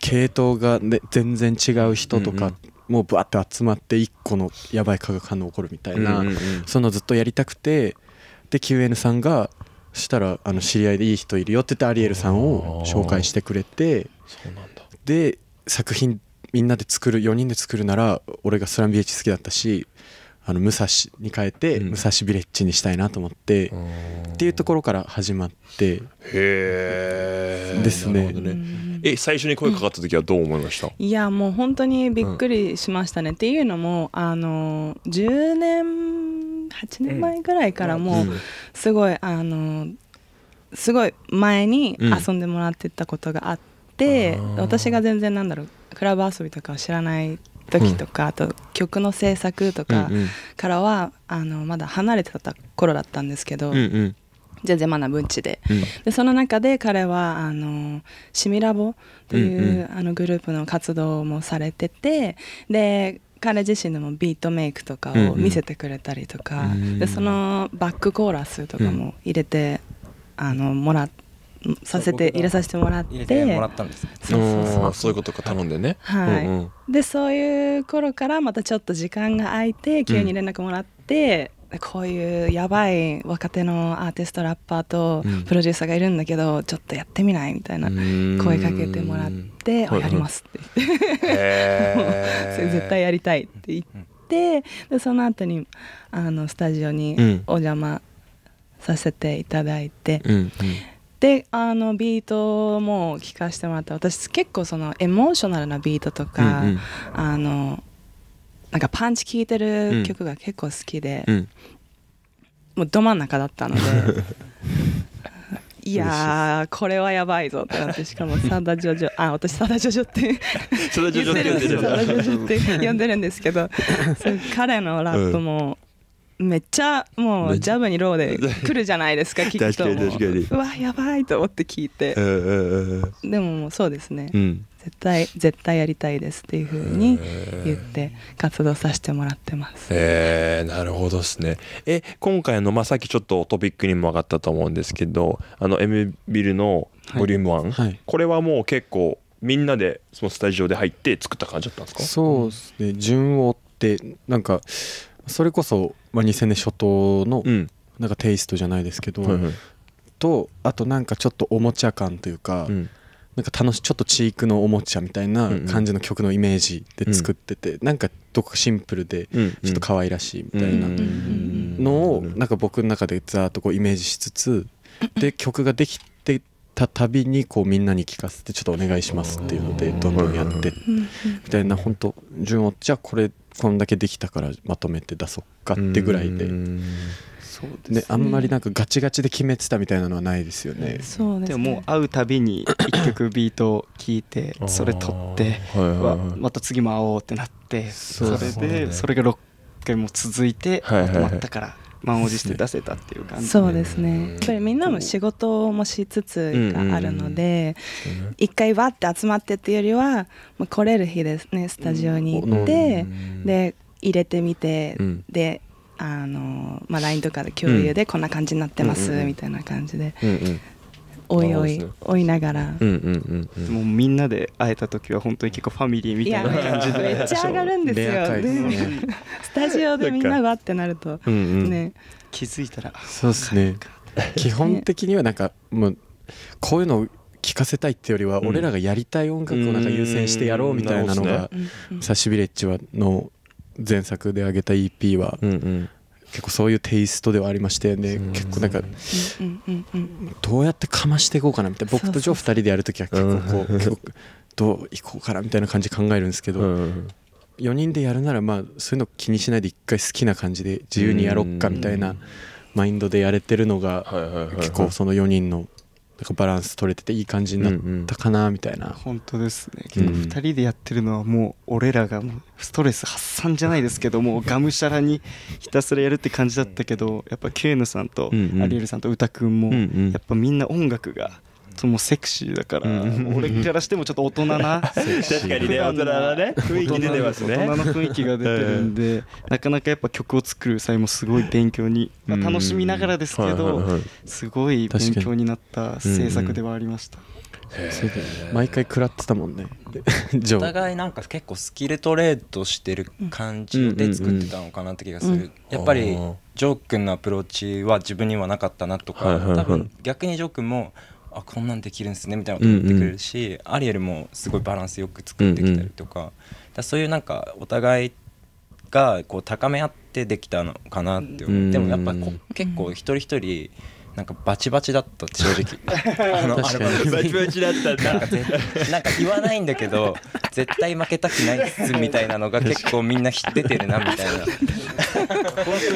系統が、ね、全然違う人とか、うんうん、もうバわって集まって1個のやばい化学反応起こるみたいな、うんうんうん、そのずっとやりたくてで QN さんがしたらあの知り合いでいい人いるよって言ってアリエルさんを紹介してくれてで作品みんなで作る4人で作るなら俺が「スランビーチ好きだったしあの武蔵に変えて、武蔵ビレッジにしたいなと思って、うん、っていうところから始まってへえですねねえ最初に声かかった時はどう思いました、うん、いやもう本当にびっくりしましたね、うん、っていうのもあの10年8年前ぐらいからもうすごいあのすごい前に遊んでもらってたことがあって、私が全然なんだろうクラブ遊びとか知らない時とか、うん、あと曲の制作とかからは、うんうん、あのまだ離れてた頃だったんですけど、うんうん、全然まだんちでうん、でその中で彼はあのシミラボという、うんうん、あのグループの活動もされててで彼自身でもビートメイクとかを見せてくれたりとか、うんうん、でそのバックコーラスとかも入れて、あのもらって。させて入れさせてもらってもらったんです、そうそうそうそういうことか頼んでねはい、うんうん、でそういう頃からまたちょっと時間が空いて急に連絡もらって、うん、こういうやばい若手のアーティストラッパーとプロデューサーがいるんだけど、うん、ちょっとやってみないみたいな声かけてもらって「あやります」って言ってそれ絶対やりたいって言ってでその後にあのにスタジオにお邪魔させていただいて、うんうんであのビートも聴かせてもらった私結構そのエモーショナルなビートとか、うんうん、あのなんかパンチ聴いてる曲が結構好きで、うん、もうど真ん中だったので いやこれはやばいぞってなってしかもサダジョジョあ私サダジョジョってサダジョジョって呼んでるんですけど彼のラップもめっちゃもうジャブにローで 来るじゃないですかきっと確かに確かにうわやばいと思って聞いて、でももうそうですね、うん、絶対絶対やりたいですっていうふうに言って活動させてもらってますへえー、なるほどですねえ今回の、まあ、さっきちょっとトピックにも上がったと思うんですけどあの M ビルのボリューム1、はいはい、これはもう結構みんなでそのスタジオで入って作った感じだったんですかそうですね順を追ってなんかそれこそ、まあ、2000年初頭のなんかテイストじゃないですけど、はいはい、とあとなんかちょっとおもちゃ感というか、うん、なんか楽しちょっとチークのおもちゃみたいな感じの曲のイメージで作ってて、うん、なんかどこかシンプルでちょっと可愛らしいみたいなのをなんか僕の中でざーっとこうイメージしつつで曲ができてたたびにこうみんなに聞かせてちょっとお願いしますっていうのでどんどんやってみたいな本当順をじゃあこれこんだけできたからまとめて出そっかってぐらいで。そうですね、あんまりなんかガチガチで決めてたみたいなのはないですよね。そうです、ね、でももう会うたびに1曲ビートを聴いてそれ撮って、はいはいはい、また次も会おうってなってそれでそれが6回も続いてまとまったから満を持して出せたっていう感じそうですねやっぱりみんなも仕事もしつつがあるので、うんうん、一回わって集まってっていうよりは、まあ、来れる日ですねスタジオに行って、で入れてみて、であの、まあ、LINE とかで共有でこんな感じになってますみたいな感じでおいおい追いながら、うんうん、うんもうみんなで会えた時は本当に結構ファミリーみたいな感じでめっちゃ上がるんですよ、です、ね、スタジオでみんなわってなると、うんうん、ね気づいたらそうですね基本的にはなんかもうこういうのを聞かせたいってよりは、俺らがやりたい音楽をなんか優先してやろうみたいなのが「サシビレッジは」の前作で上げた EP はううんん結構そういうテイストではありましてね、結構なんか、どうやってかましていこうかなみたいな僕とジョー2人でやるときは結構こう、どういこうかなみたいな感じ考えるんですけど、4人でやるならまあそういうの気にしないで一回好きな感じで自由にやろっかみたいなマインドでやれてるのが結構その4人のなんかバランス取れてていい感じになったかなみたいな、うんうん、本当ですね2人でやってるのはもう俺らがストレス発散じゃないですけど もがむしゃらにひたすらやるって感じだったけどやっぱ KN さんとアリエルさんと歌くんもやっぱみんな音楽がともうセクシーだから、俺からしてもちょっと大人な 確かにね大人なね雰囲気出てますね大人の雰囲気が出てるんで、なかなかやっぱ曲を作る際もすごい勉強に、まあ、楽しみながらですけど、すごい勉強になった制作ではありました。毎回食らってたもんねお互いなんか結構スキルトレードしてる感じで作ってたのかなって気がする、うんうんうん、やっぱりジョー君のアプローチは自分にはなかったなとか、はいはいはい、多分逆にジョー君もあこんなんできるんすねみたいなこと言ってくるし、うんうん、アリエルもすごいバランスよく作ってきたりとかうんうん、だそういうなんかお互いがこう高め合ってできたのかなって思う、うん、でもやっぱ結構一人一人なんかバチバチだった正直 あのバチバチだったんだなんか言わないんだけど絶対負けたくないっすみたいなのが結構みんな知っててるなみたいな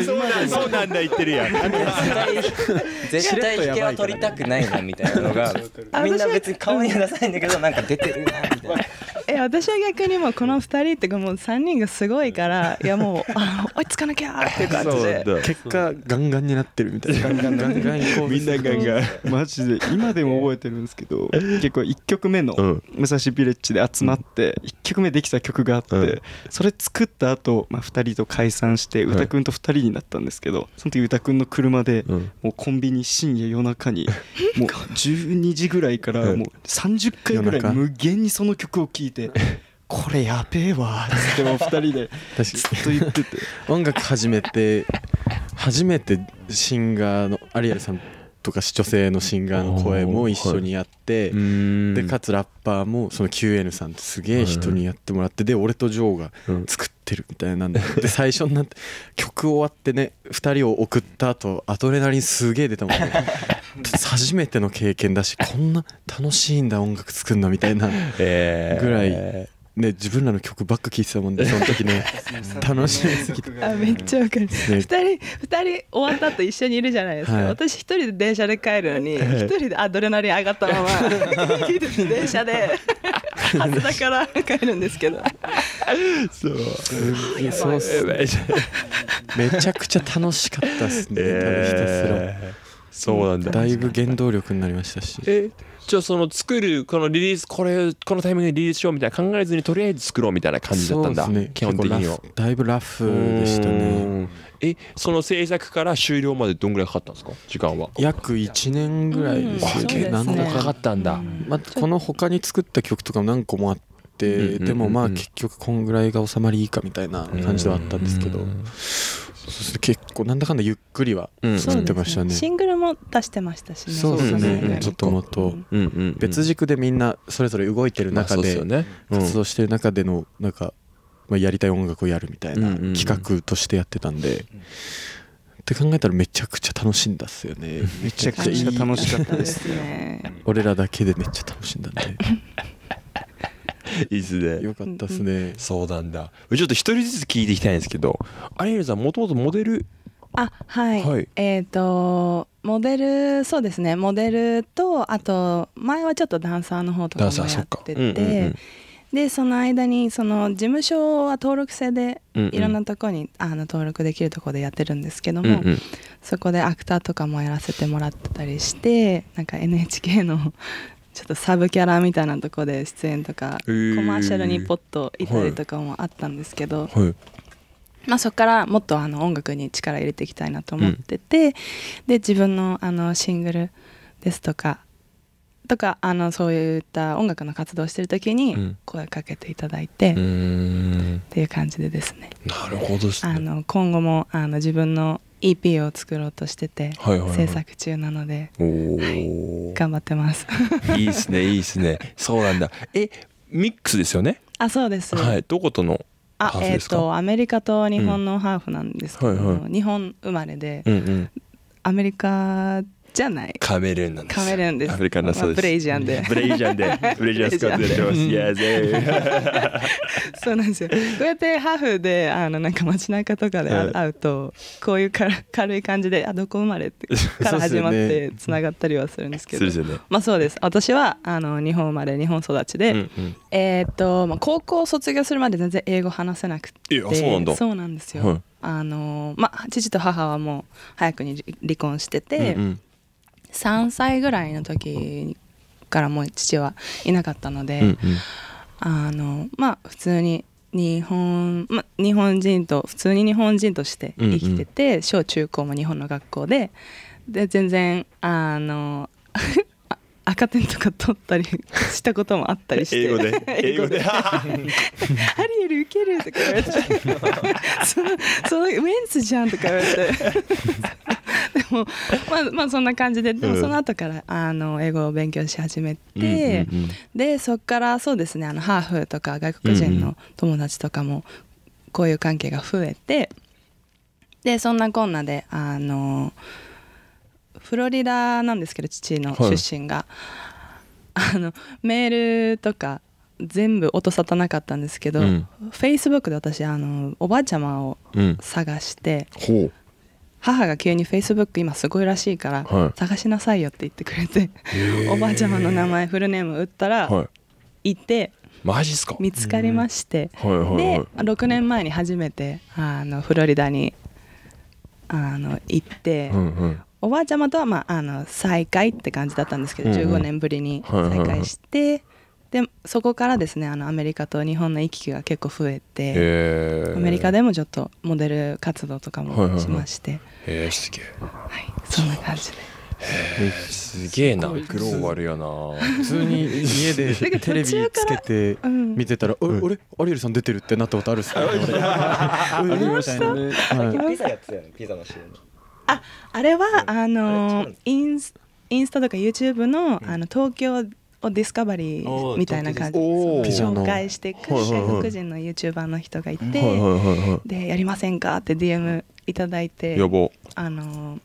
そうなんだ言ってるやん絶対引けは取りたくないなみたいなのがみんな別に顔には出さないんだけどなんか出てるなみたいなや私は逆にもうこの2人っていうかもう3人がすごいから いやもうあの追いつかなきゃっていう感じで結果ガンガンになってるみたいなガンガンガンガンみんなガンガンマジで今でも覚えてるんですけど結構1曲目の武蔵ビレッジで集まって1曲目できた曲があってそれ作った後まあ2人と解散して歌くんと2人になったんですけどその時歌くんの車でもうコンビニ深夜夜中に もう12時ぐらいからもう30回ぐらい無限にその曲を聴いてこれやべえわっっても2人でずっと言ってて音楽始めて初めてシンガーの有リさんとか長性のシンガーの声も一緒にやって、はい、でかつラッパーもその QN さんってすげえ人にやってもらって、で俺とジョーが作ってるみたいなんで,、で最初になって曲終わってね2人を送った後アドレナリンすげえ出たもんね 初めての経験だしこんな楽しいんだ音楽作るのみたいなぐらいね自分らの曲ばっか聴いてたもんで、ね、その時ね楽しみすぎてあめっちゃわかる、ね、2人二人終わった後一緒にいるじゃないですか、はい、私1人で電車で帰るのに、はい、1人でアドレナリン上がったまま 電車ではずだから帰るんですけどそうそうっすねめちゃくちゃ楽しかったっすね、えー、ひたすらそうなんだだいぶ原動力になりましたしえ一応その作るこのリリースこれこのタイミングでリリースしようみたいな考えずにとりあえず作ろうみたいな感じだったんだ、ね、基本的にはだいぶラフでしたねえその制作から終了までどんぐらいかかったんですか時間は約1年ぐらいですようん、何年かかったんだ、まあ、この他に作った曲とかも何個もあってでもまあ結局こんぐらいが収まりいいかみたいな感じではあったんですけど、うんうんうんそうして結構なんだかんだゆっくりは作ってましたねうんね、シングルも出してましたしねそうですね、ちょっともっと別軸でみんなそれぞれ動いてる中で、活動してる中でのなんか、まあ、やりたい音楽をやるみたいな企画としてやってたんで、うんうんうんって考えたらめちゃくちゃ楽しんだっすよねめちゃくちゃ楽しかったです俺らだけでめっちゃ楽しんだね、いいっすねよかったっすねそうなんだちょっと一人ずつ聞いていきたいんですけどアリエルさんもともとモデルあはい、はい、えっ、とモデルそうですねモデルとあと前はちょっとダンサーの方とかもやってて、でその間にその事務所は登録制でいろんなとこに、うんうん、あの登録できるとこでやってるんですけども、うんうん、そこでアクターとかもやらせてもらってたりしてなんか NHK のちょっとサブキャラみたいなとこで出演とか、コマーシャルにポッといたりとかもあったんですけど、はいまあ、そこからもっとあの音楽に力入れていきたいなと思ってて、うん、で自分のあのシングルですとかとかあのそういった音楽の活動してる時に声かけていただいて、うん、っていう感じでですねなるほど、ね、あの今後もあの自分の EP を作ろうとしてて、はいはいはい、制作中なので、はい、頑張ってます いいっすねいいっすねそうなんだえミックスですよねあそうですはいどことのあえっ、ー、とアメリカと日本のハーフなんですけど、うんはいはい、日本生まれで、うんうん、アメリカじゃないカメルーンなんですカメルーンですアフリカのそうです、ブレイジアンで ブレイジアンで ブレイジアンスコットでや そうなんですよこうやってハーフであのなんか街中とかで会うと、こういうか軽い感じであどこ生まれってから始まってつながったりはするんですけどね、まあそうです私はあの日本生まれ日本育ちで、うんうん、えっ、ー、と、まあ、高校卒業するまで全然英語話せなくてそうなんですよ、はいあのまあ、父と母はもう早くに離婚してて、うんうん、3歳ぐらいの時からもう父はいなかったので、うんうん、あのまあ普通に日本,、ま、日本人と普通に日本人として生きてて、うんうん、小中高も日本の学校でで全然あの 赤点とか取ったりしたこともあったりして英語で 英語でア リエル受けるとか言われてそのそのウェンスじゃんとか言われてでもまあまあそんな感じででもその後からあの英語を勉強し始めて、でそこからそうですねあのハーフとか外国人の友達とかもこういう関係が増えてでそんなこんなであのフロリダなんですけど父の出身が、はい、あのメールとか全部音沙汰なかったんですけど、フェイスブックで私あのおばあちゃまを探して、うん、母が急にフェイスブック今すごいらしいから、探しなさいよって言ってくれておばあちゃまの名前フルネーム打ったら、はい、てマジっすか見つかりまして、はいはいはい、で6年前に初めてあのフロリダにあの行って、うんうん、おばあちゃまとは、まあ、あの再会って感じだったんですけど、うん15年ぶりに再会して、はいはいはい、でそこからですねあのアメリカと日本の行き来が結構増えて、アメリカでもちょっとモデル活動とかもしまして、はえすげえ、はい、そんな感じで。えー、すげえなグローバルやな普通に家で テレビつけて見てたら「うん、俺アリエルさん出てる」ってなったことあるっすね、ありました、ピザやってたピザの CM ああれはあのインスインスタとか YouTube のあの東京をディスカバリーみたいな感じで紹介してく外国人の YouTuber の人がいて「でやりませんか?」って DM いただいてあの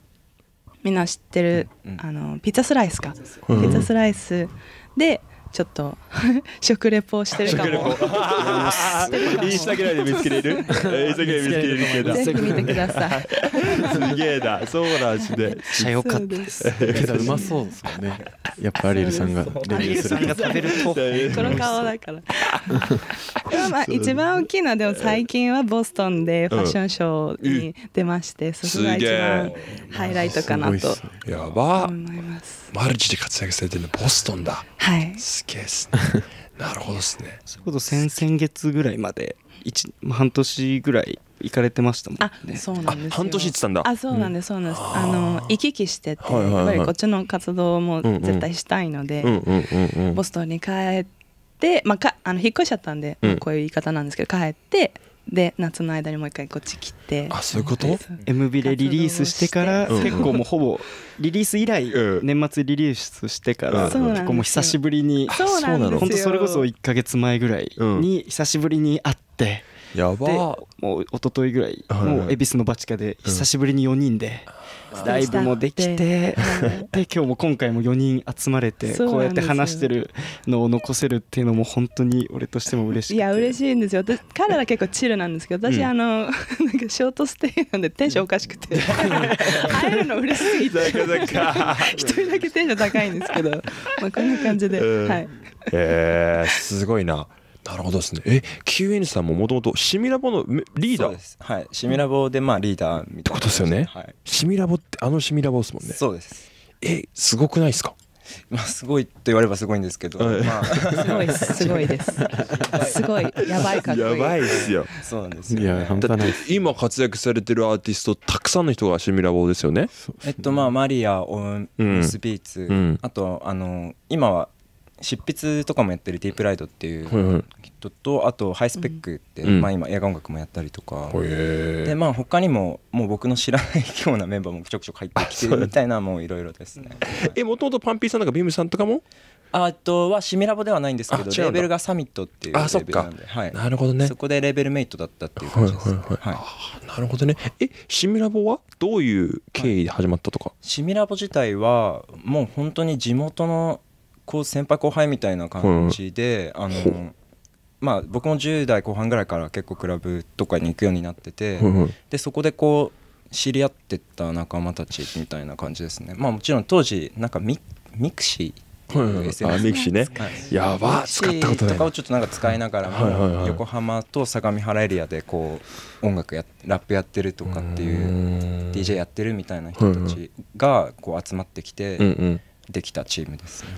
みんな知ってるあのピザスライスかピザスライスで。ちょっと 食レポをしてるかも。インスタで見つけれる？インスタ見つけれるけど。ぜひ見てください。すげえだ。そうなんですね。しゃよかったです。うまそうですよね。やっぱアリルさんがレビューする。食べると。この顔だから。まあ一番大きいのはでも最近はボストンでファッションショーに出まして、そこが一番ハイライトかなと思います。マルチで活躍されてるのボストンだはいすげえっすね なるほどですねそれこそ先々月ぐらいまで半年ぐらい行かれてましたもんねあそうなんです半年行ってたんだあそうなんですそうなんです、うん、あの行き来してて、はいはいはい、やっぱりこっちの活動も絶対したいので、ボストンに帰ってまあ、かあの引っ越しちゃったんで、うん、こういう言い方なんですけど帰ってで夏の間にもう一回こっち切ってあそういうこと m ビレリリースしてから結構もうほぼリリース以来年末リリースしてから結構もう久しぶりにそうなの本当それこそ1か月前ぐらいに久しぶりに会ってやばもう一昨日ぐらいもう恵比寿のバチカで久しぶりに4人でライブもできて、で今日も今回も4人集まれてこうやって話してるのを残せるっていうのも本当に俺としても嬉しいいや嬉しいんですよ私彼ら結構チルなんですけど私、あの なんかショートステイなんでテンションおかしくて 会えるの嬉し一人だけテンション高いんですけど、まあ、こんな感じで、うえすごいな。なるほどですね。え、QN さんももともとシミラボのリーダーはい。シミラボでまあリーダーみたいな。ってことですよね。はい、シミラボってあのシミラボですもんね。そうです。え、すごくないですかまあ、すごいと言わればすごいんですけど、まあ、すごいすごいですすごいやばいかっこいいやばいですよそうなんですよ、ね、いや半端ない今活躍されてるアーティストたくさんの人がシミラボですよねえっとまあマリアオン、スピーツ、うん、あとあの今は執筆とかもやってるディープライドっていう人とあとハイスペックって、まあ、今映画音楽もやったりとか、でまあ他にももう僕の知らないようなメンバーもちょくちょく入ってきてるみたいなもういろいろですね。えもともとパンピーさんとかビームさんとかもあとはシミラボではないんですけどレーベルがサミットっていうレベルなんではい、なるほどねそこでレーベルメイトだったっていう感じです、ねはいはい、なるほどねえシミラボはどういう経緯で始まったとか、はい、シミラボ自体はもう本当に地元のこう先輩後輩みたいな感じで、あのまあ、僕も10代後半ぐらいから結構クラブとかに行くようになってて、でそこでこう知り合ってった仲間たちみたいな感じですねまあもちろん当時なんかミミクシーはいはいあミクシーね、はい、やば使ったことないとかをちょっとなんか使いながらも、横浜と相模原エリアでこう音楽やラップやってるとかっていう DJ やってるみたいな人たちがこう集まってきて、うんうんできたチームですね。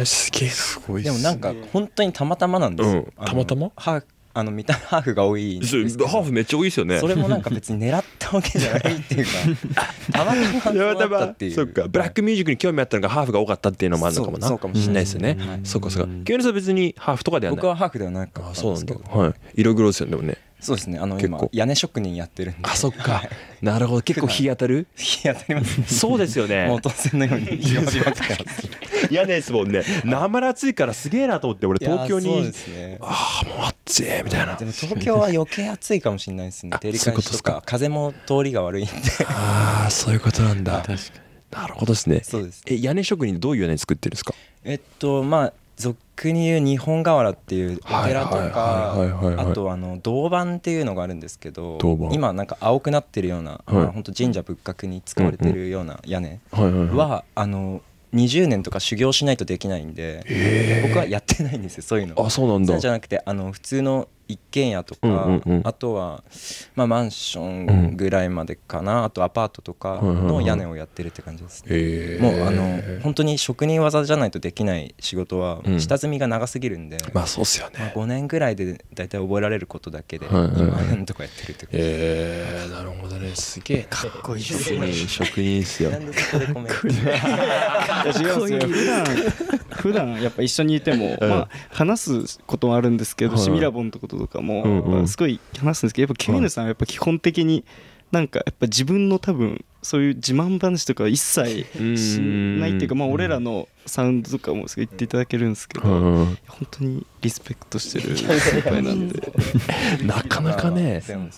はすげえすごいでもなんか本当にたまたまなんですよ。うん、たまたまはあの見た ハーフが多いんですハーフめっちゃ多いですよねそれもなんか別に狙ったわけじゃないっていうか たまたまだったっていうそうかブラックミュージックに興味あったのがハーフが多かったっていうのもあるのかもなそうかもしれないですよね、うそうかそうか清水さん別にハーフとかではない僕はハーフではないかったんですけど、はい、色黒ですよねでもねそうですねあの今屋根職人やってるんであそっか、なるほど結構日当たる日当たります、ね、そうですよねもう当然のように日当たりまってす屋根ですもんね生暑いからすげえなと思って俺東京に、ああもう暑いみたいなでも東京は余計暑いかもしれないですね照り返しとか風も通りが悪いんでああそういうことなんだ確かになるほどですね。そうです。え、屋根職人どういう屋根作ってるんですか。えっと、まあ、俗に言う日本瓦っていうお寺とかあとあの銅板っていうのがあるんですけど今なんか青くなってるような、はい、本当神社仏閣に使われてるような屋根はあの20年とか修行しないとできないんで僕はやってないんですよそういうの。あそうなんだじゃなくてあの普通の一軒家とか、うんうんうん、あとは、まあ、マンションぐらいまでかな、うん、あとアパートとかの屋根をやってるって感じですね、ね、うんうん、もうあの本当に職人技じゃないとできない仕事は下積みが長すぎるんで、まあそうっすよね、まあ、5年ぐらいで大体覚えられることだけで今とかやってるってことええー、なるほどねすげえかっこいいですね職人っすよなんでそこでコメント違うんです普段普段やっぱ一緒にいても、まあ、話すことはあるんですけど、シミラボンとこととかもすごい話すんですけどやっぱケビヌさんはやっぱ基本的になんかやっぱ自分の多分そういう自慢話とか一切しないっていうかまあ俺らのサウンドとかもすごい言っていただけるんですけど本当にリスペクトしてる先輩なんでなかなかねでも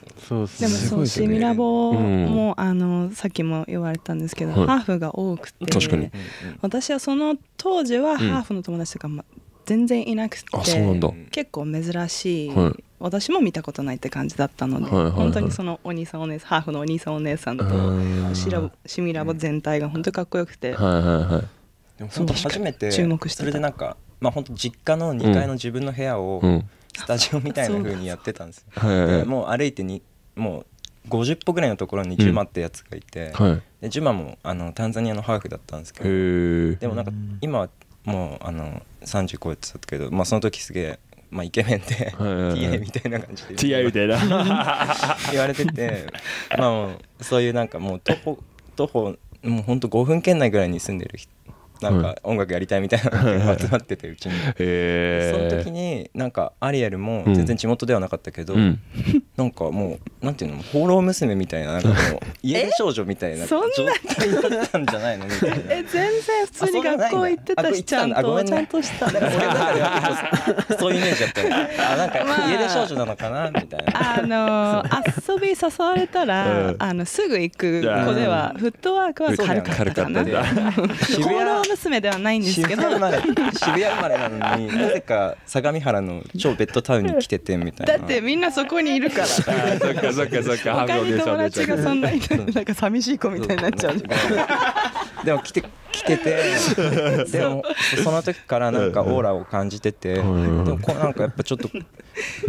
そうシミラボもあのさっきも言われたんですけどハーフが多くて私はその当時はハーフの友達とか全然いなくて結構珍しい、はい、私も見たことないって感じだったので、はいはいはい、本当にそのお兄さんお姉さんハーフのお兄さんお姉さんとシラシミラボ全体が本当にかっこよくて、はいはいはい、初めて注目してそれでなんか、まあ本当実家の2階の自分の部屋をスタジオみたいなふうにやってたんですよ。でもう歩いてにもう50歩ぐらいのところにジュマってやつがいて、うんはい、でジュマもあのタンザニアのハーフだったんですけどでもなんか今はもうあの30超えてたけど、まあ、その時すげえ、まあ、イケメンで t i みたいな感じで TA みたいな言われてて、まあ、そういうなんかもう徒歩徒歩もうほんと5分圏内ぐらいに住んでる人なんか音楽やりたいみたいな集まっててうちにその時になんかアリエルも全然地元ではなかったけど、うん、なんかもうなんていうの放浪娘みたいななんかもう 家出少女みたいな状態だったんじゃないのみたいなえ全然普通に学校行ってたしちゃんとちゃんとしたそういうイメージだったあなんか 家出少女なのかなみたいな、あの遊び誘われたら、あのすぐ行く子ではフットワークは軽かったかな。渋谷 娘ではないんですけど渋谷生まれなのになぜか相模原の超ベッドタウンに来ててみたいなだってみんなそこにいるから そっかそっかそっか 他に友達がそんなにななんか寂しい子みたいになっちゃうでも来て来てて でもその時からなんかオーラを感じてて、でもこなんかやっぱちょっと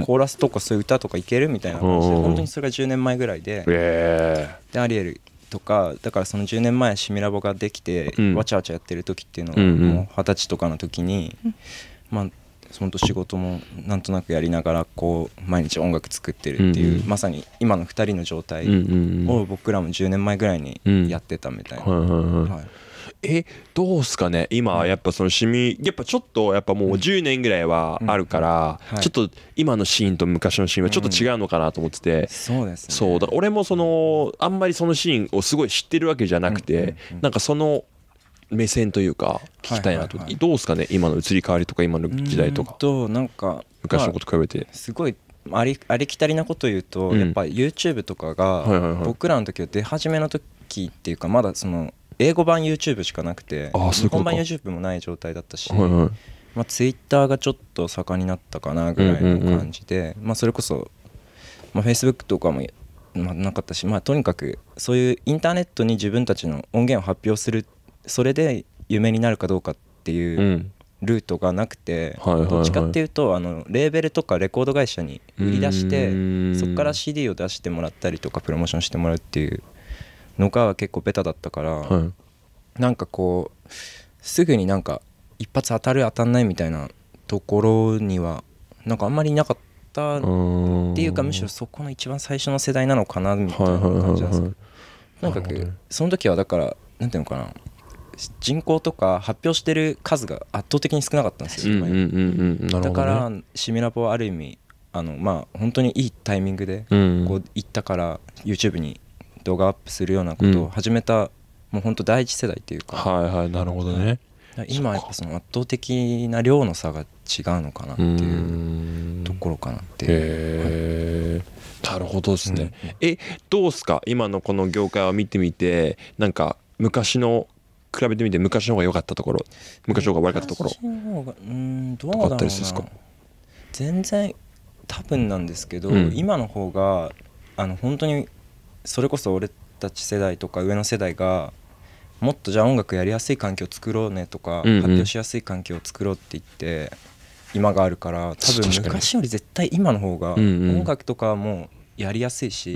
コーラスとかそういう歌とかいけるみたいな感じで本当にそれが10年前ぐらいで、でアリエルとかだからその10年前シミラボができて、わちゃわちゃやってる時っていうのは二十歳とかの時に、まあ本と仕事もなんとなくやりながらこう毎日音楽作ってるっていう、まさに今の2人の状態を僕らも10年前ぐらいにやってたみたいな。えどうすかね今やっぱそのシミやっぱちょっとやっぱもう10年ぐらいはあるから、ちょっと今のシーンと昔のシーンはちょっと違うのかなと思ってて、そうです、そうだ俺もそのあんまりそのシーンをすごい知ってるわけじゃなくて、うなんかその目線というか聞きたいなと、どうですかね今の移り変わりとか今の時代とかとなんか昔のこと比べて、すごいありありきたりなこと言うと、やっぱ YouTube とかが僕らの時は出始めの時っていうかまだその英語版 YouTube しかなくて日本版 YouTube もない状態だったし、はいはいまあ、Twitter がちょっと盛んになったかなぐらいの感じで、うんうんうん、まあ、それこそ、まあ、Facebook とかも、まあ、なかったし、まあ、とにかくそういうインターネットに自分たちの音源を発表するそれで夢になるかどうかっていうルートがなくて、うん、どっちかっていうと、あのレーベルとかレコード会社に売り出してそこから CD を出してもらったりとかプロモーションしてもらうっていうのが結構ベタだったから、はい、なんかこうすぐになんか一発当たる当たんないみたいなところにはなんかあんまりなかったっていうかむしろそこの一番最初の世代なのかなみたいな感じなんですけどなんかその時はだから何ていうのかな人口とか発表してる数が圧倒的に少なかったんですよ、だからシミラボはある意味あのまあ本当にいいタイミングでこう行ったから YouTube に動画アップするようなことを始めた、うん、もう本当第一世代っていうかはいはいなるほどね今やっぱその圧倒的な量の差が違うのかなっていうところかなってへえ、なるほどですね、うん、えどうすか今のこの業界を見てみてなんか昔の比べてみて昔の方が良かったところ昔の方が悪かったところうんどうだろうな全然多分なんですけど、うん、今の方があの本当にそれこそ俺たち世代とか上の世代がもっとじゃあ音楽やりやすい環境作ろうねとか、発表しやすい環境を作ろうって言って今があるから多分昔より絶対今の方が音楽とかもやりやすいし、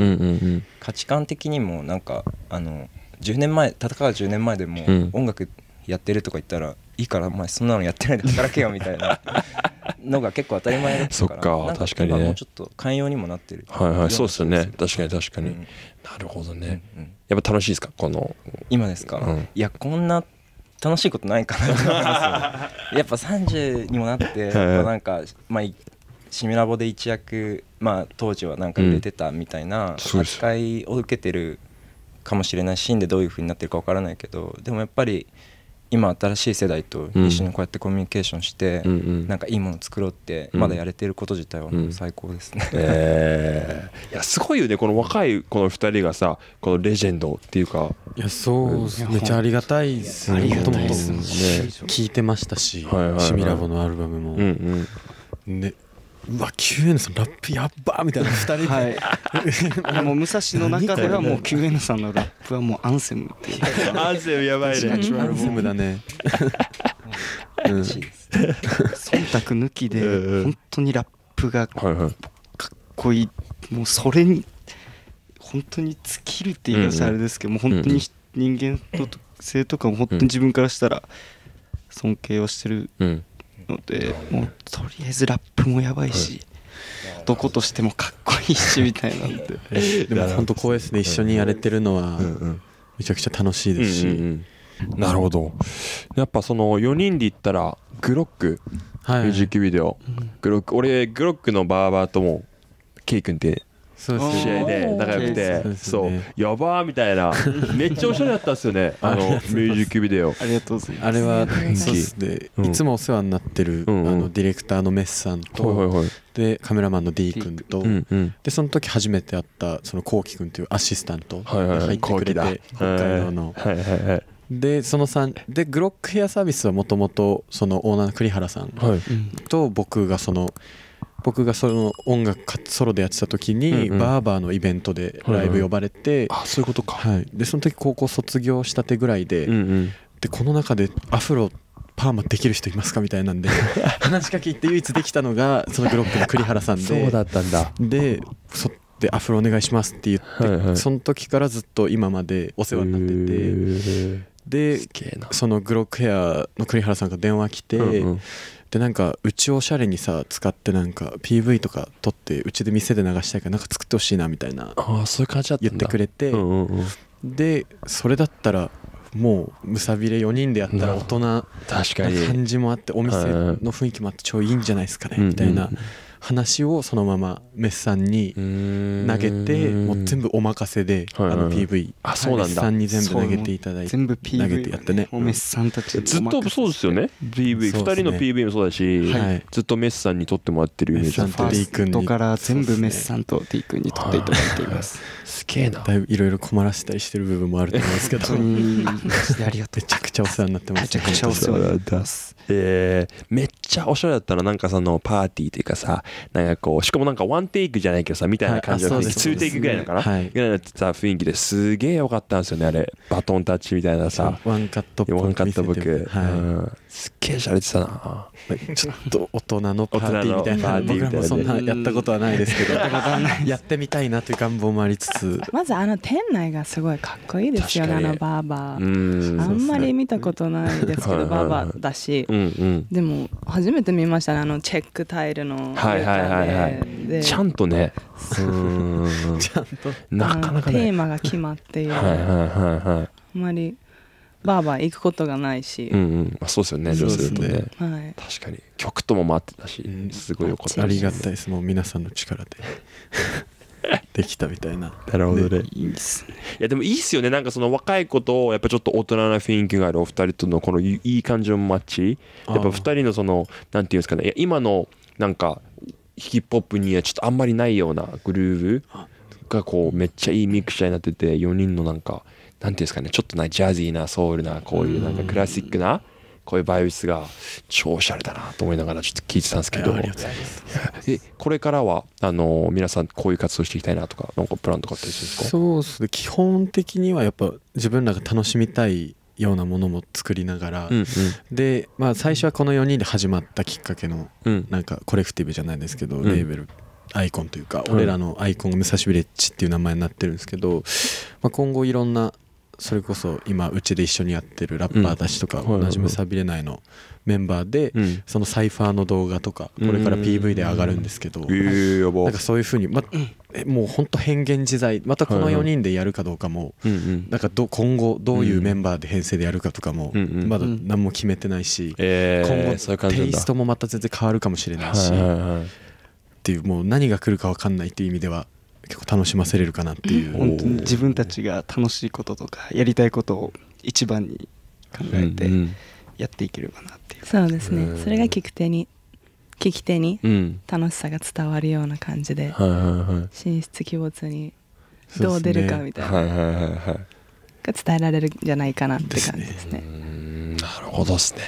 価値観的にもなんかあの10年前戦う10年前でも音楽やってるとか言ったらいいからお前そんなのやってないで働けよみたいな のが結構当たり前だったからそっか確かにねもうちょっと寛容にもなってるはいはいそうですよね確かに確かに、なるほどね、やっぱ楽しいですかこの今ですか、いやこんな楽しいことないかなと思います やっぱ30にもなってやっなんかまあシミラボで一躍まあ当時はなんか売れてたみたいな扱いを受けてるかもしれないシーンでどういうふうになってるかわからないけどでもやっぱり今新しい世代と一緒にこうやってコミュニケーションして、うん、なんかいいもの作ろうって、まだやれてること自体は最高ですね、うん、えー、いやすごいよねこの若いこの2人がさこのレジェンドっていうかいやそうめっちゃありがたいですねありがたいですね聞いてましたし、はいはいはい、シミラボのアルバムも、うんうん、ねうわ QN さんラップやっばみたいな二人で、はい、も う武蔵の中ではもう QN さんのラップはもうアンセムっていう アンセムやばいねアンセムだね 忖度抜きで本当にラップがかっこいいもうそれに本当に尽きるってういはあれですけどもう本当に人間と性とかも本当に自分からしたら尊敬をしてるのでもうとりあえずラップもやばいし、どことしてもかっこいいしみたいなんで でも本当こうですね一緒にやれてるのはめちゃくちゃ楽しいですし、うんうんうん、なるほどやっぱその4人で言ったらグロックミュージックビデオ、グロック俺グロックのバーバーともケイ君って試合で仲良くてそうやばーみたいなめっちゃおしゃれだったっすよねあのミュージックビデオありがとうございますあれはそうですねいつもお世話になってるあのディレクターのメスさんとでカメラマンの D 君とでその時初めて会ったそのこうき君というアシスタントが入ってくれて北海道の。でその3でグロックヘアサービスはもともとそのオーナーの栗原さんと僕がその。はい僕がその音楽ソロでやってた時に、バーバーのイベントでライブ呼ばれて、あそういうことか、はい、でその時高校卒業したてぐらいで、うんうん、でこの中でアフロパーマできる人いますかみたいなんで 話しかけって唯一できたのがそのグロックの栗原さんでそうだったんだでそでアフロお願いしますって言って、はいはい、その時からずっと今までお世話になっててでそのグロックヘアの栗原さんが電話来て、うんうんでなんかうちおしゃれにさ使ってなんか PV とか撮ってうちで店で流したいからなんか作ってほしいなみたいなあそういう感じだった言ってくれて、うんうんうん、でそれだったらもうむさびれ4人でやったら大人な感じもあってお店の雰囲気もあって超いいんじゃないですかねみたいな。うんうん話をそのままメスさんに投げてもう全部お任せで、あの PV あそうなんだメスさんに全部投げていただいて全部 PV 投げてやってね、メスさんたちずっとそうですよね PV2 人の PV もそうだし、はい、ずっとメスさんに撮ってもらってるイメージメんと D 君にから全部メスさんと D 君に撮っていただいています、すげえなだいぶいろいろ困らせたりしてる部分もあると思いますけどありがとうめちゃくちゃお世話になってますめちゃくちゃお世話になってますえー、めっちゃおしゃれだったらなんかそのパーティーというかさなんかこうしかもなんかワンテイクじゃないけどさみたいな感じの2テイクぐらいのかな、はい、ぐらいのさ雰囲気ですげえ良かったんですよねあれバトンタッチみたいなさワンカットワンカット僕、はい、うんすっげえゃれてたなちょっと大人のパーティーみたいな僕らもそんなやったことはないですけど やってみたいなという願望もありつつまずあの店内がすごいかっこいいですよねあのバーバーあんまり見たことないですけどバーバーだし、うんうん、でも初めて見ましたねあのチェックタイルのはいはいはいちゃんとね ちゃんとなかなか、ね、テーマが決まっているはいはいはいはいあんまりバーバー行くことがないし、うんうんまあ、そうですよね女性とね、はい、確かに曲とも回ってたし、うん、すごいよかった、ありがたいですもう皆さんの力で できたみたいななるほどねいいっすいやでもいいっすよねなんかその若い子とやっぱちょっと大人な雰囲気があるお二人とのこのいい感じのマッチやっぱ二人のそのなんていうんですかねいや今のなんかヒップホップにはちょっとあんまりないようなグルーヴがこうめっちゃいいミクシャになってて4人のなんかなんていうんですかねちょっとなジャズィーなソウルなこういうなんかクラシックなこういうバイブスが超おしゃれだなと思いながらちょっと聞いてたんですけどえこれからはあの皆さんこういう活動していきたいなとかなんかプランとかってそうですね基本的にはやっぱ自分らが楽しみたいようなものも作りながら、うんうん、で、まあ、最初はこの4人で始まったきっかけの、なんかコレクティブじゃないですけど、うん、レーベルアイコンというか、俺らのアイコンが武蔵ビレッジっていう名前になってるんですけど、まあ、今後いろんなそれこそ今うちで一緒にやってるラッパーたちとか同じむさびれないのメンバーでそのサイファーの動画とかこれから PV で上がるんですけどなんかそういうふうにまもうほんと変幻自在またこの4人でやるかどうかもなんか今後どういうメンバーで編成でやるかとかもまだ何も決めてないし今後テイストもまた全然変わるかもしれないしっていうもう何が来るか分かんないっていう意味では結構楽しませれるかなっていう、本当に自分たちが楽しいこととかやりたいことを一番に考えてやっていければなっていう、うんうん、そうですねそれが聞く手に聞き手に楽しさが伝わるような感じで、進出鬼没にどう出るかみたいな、はいはいはいが伝えられるんじゃないかなって感じですね。すねなるほどですね。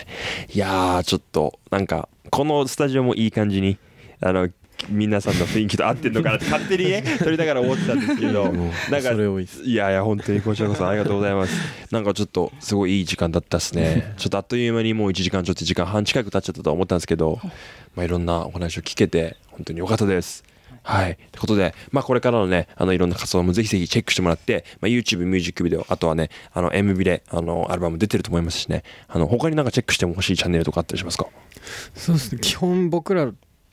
いやちょっとなんかこのスタジオもいい感じにあの皆さんの雰囲気と合ってんのかなって勝手にね撮りながら思ってたんですけどなんかいやいや本当にこちらこそありがとうございます なんかちょっとすごいいい時間だったっすね ちょっとあっという間にもう1時間ちょっと時間半近く経っちゃったと思ったんですけどまあいろんなお話を聞けて本当に良かったですはい。ということで、まあこれからのね、あのいろんな活動もぜひぜひチェックしてもらって、まあ YouTube ミュージックビデオ、あとはね、あの MV で、あのアルバム出てると思いますしね、あの他になんかチェックしても欲しいチャンネルとかあったりしますかそうですね、基本僕ら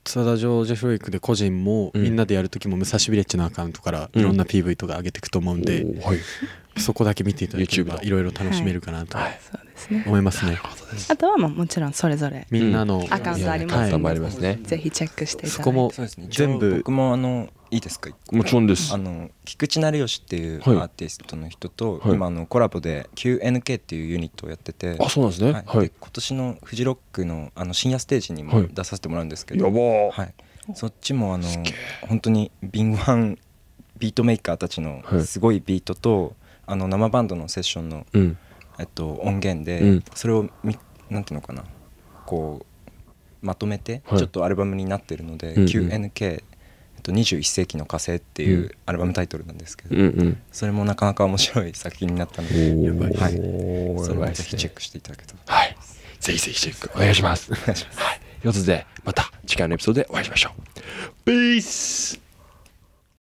津田ジ女ージ・フイクで個人もみんなでやる時も武蔵ビレッジのアカウントからいろんな PV とか上げていくと思うんで、うんはい、そこだけ見ていただければいろいろ楽しめるかなと思いますね。あとはまあもちろんそれぞれみんなのアカウントありますね。ぜひチェックしていただいて。そこも全部僕もあのいいですかもちろんですあの菊池成吉っていうアーティストの人と、はい、今あのコラボで QNK っていうユニットをやっててあそうなんですね、はい、今年のフジロックのあの深夜ステージにも出させてもらうんですけど、はい、はい、そっちもあの本当にビン敏腕ビートメーカーたちのすごいビートと、あの生バンドのセッションの、うん、えっと、音源で、うん、それをみなんていうのかなこうまとめて、はい、ちょっとアルバムになってるので「うんうん、QNK、えっと、21世紀の火星」っていうアルバムタイトルなんですけど、うんうん、それもなかなか面白い作品になったので、やはい、それはぜひチェックしていただけたら、はい、ぜひぜひチェックお願いします。お願いしますはい、ということでまた次回のエピソードでお会いしましょう。ピース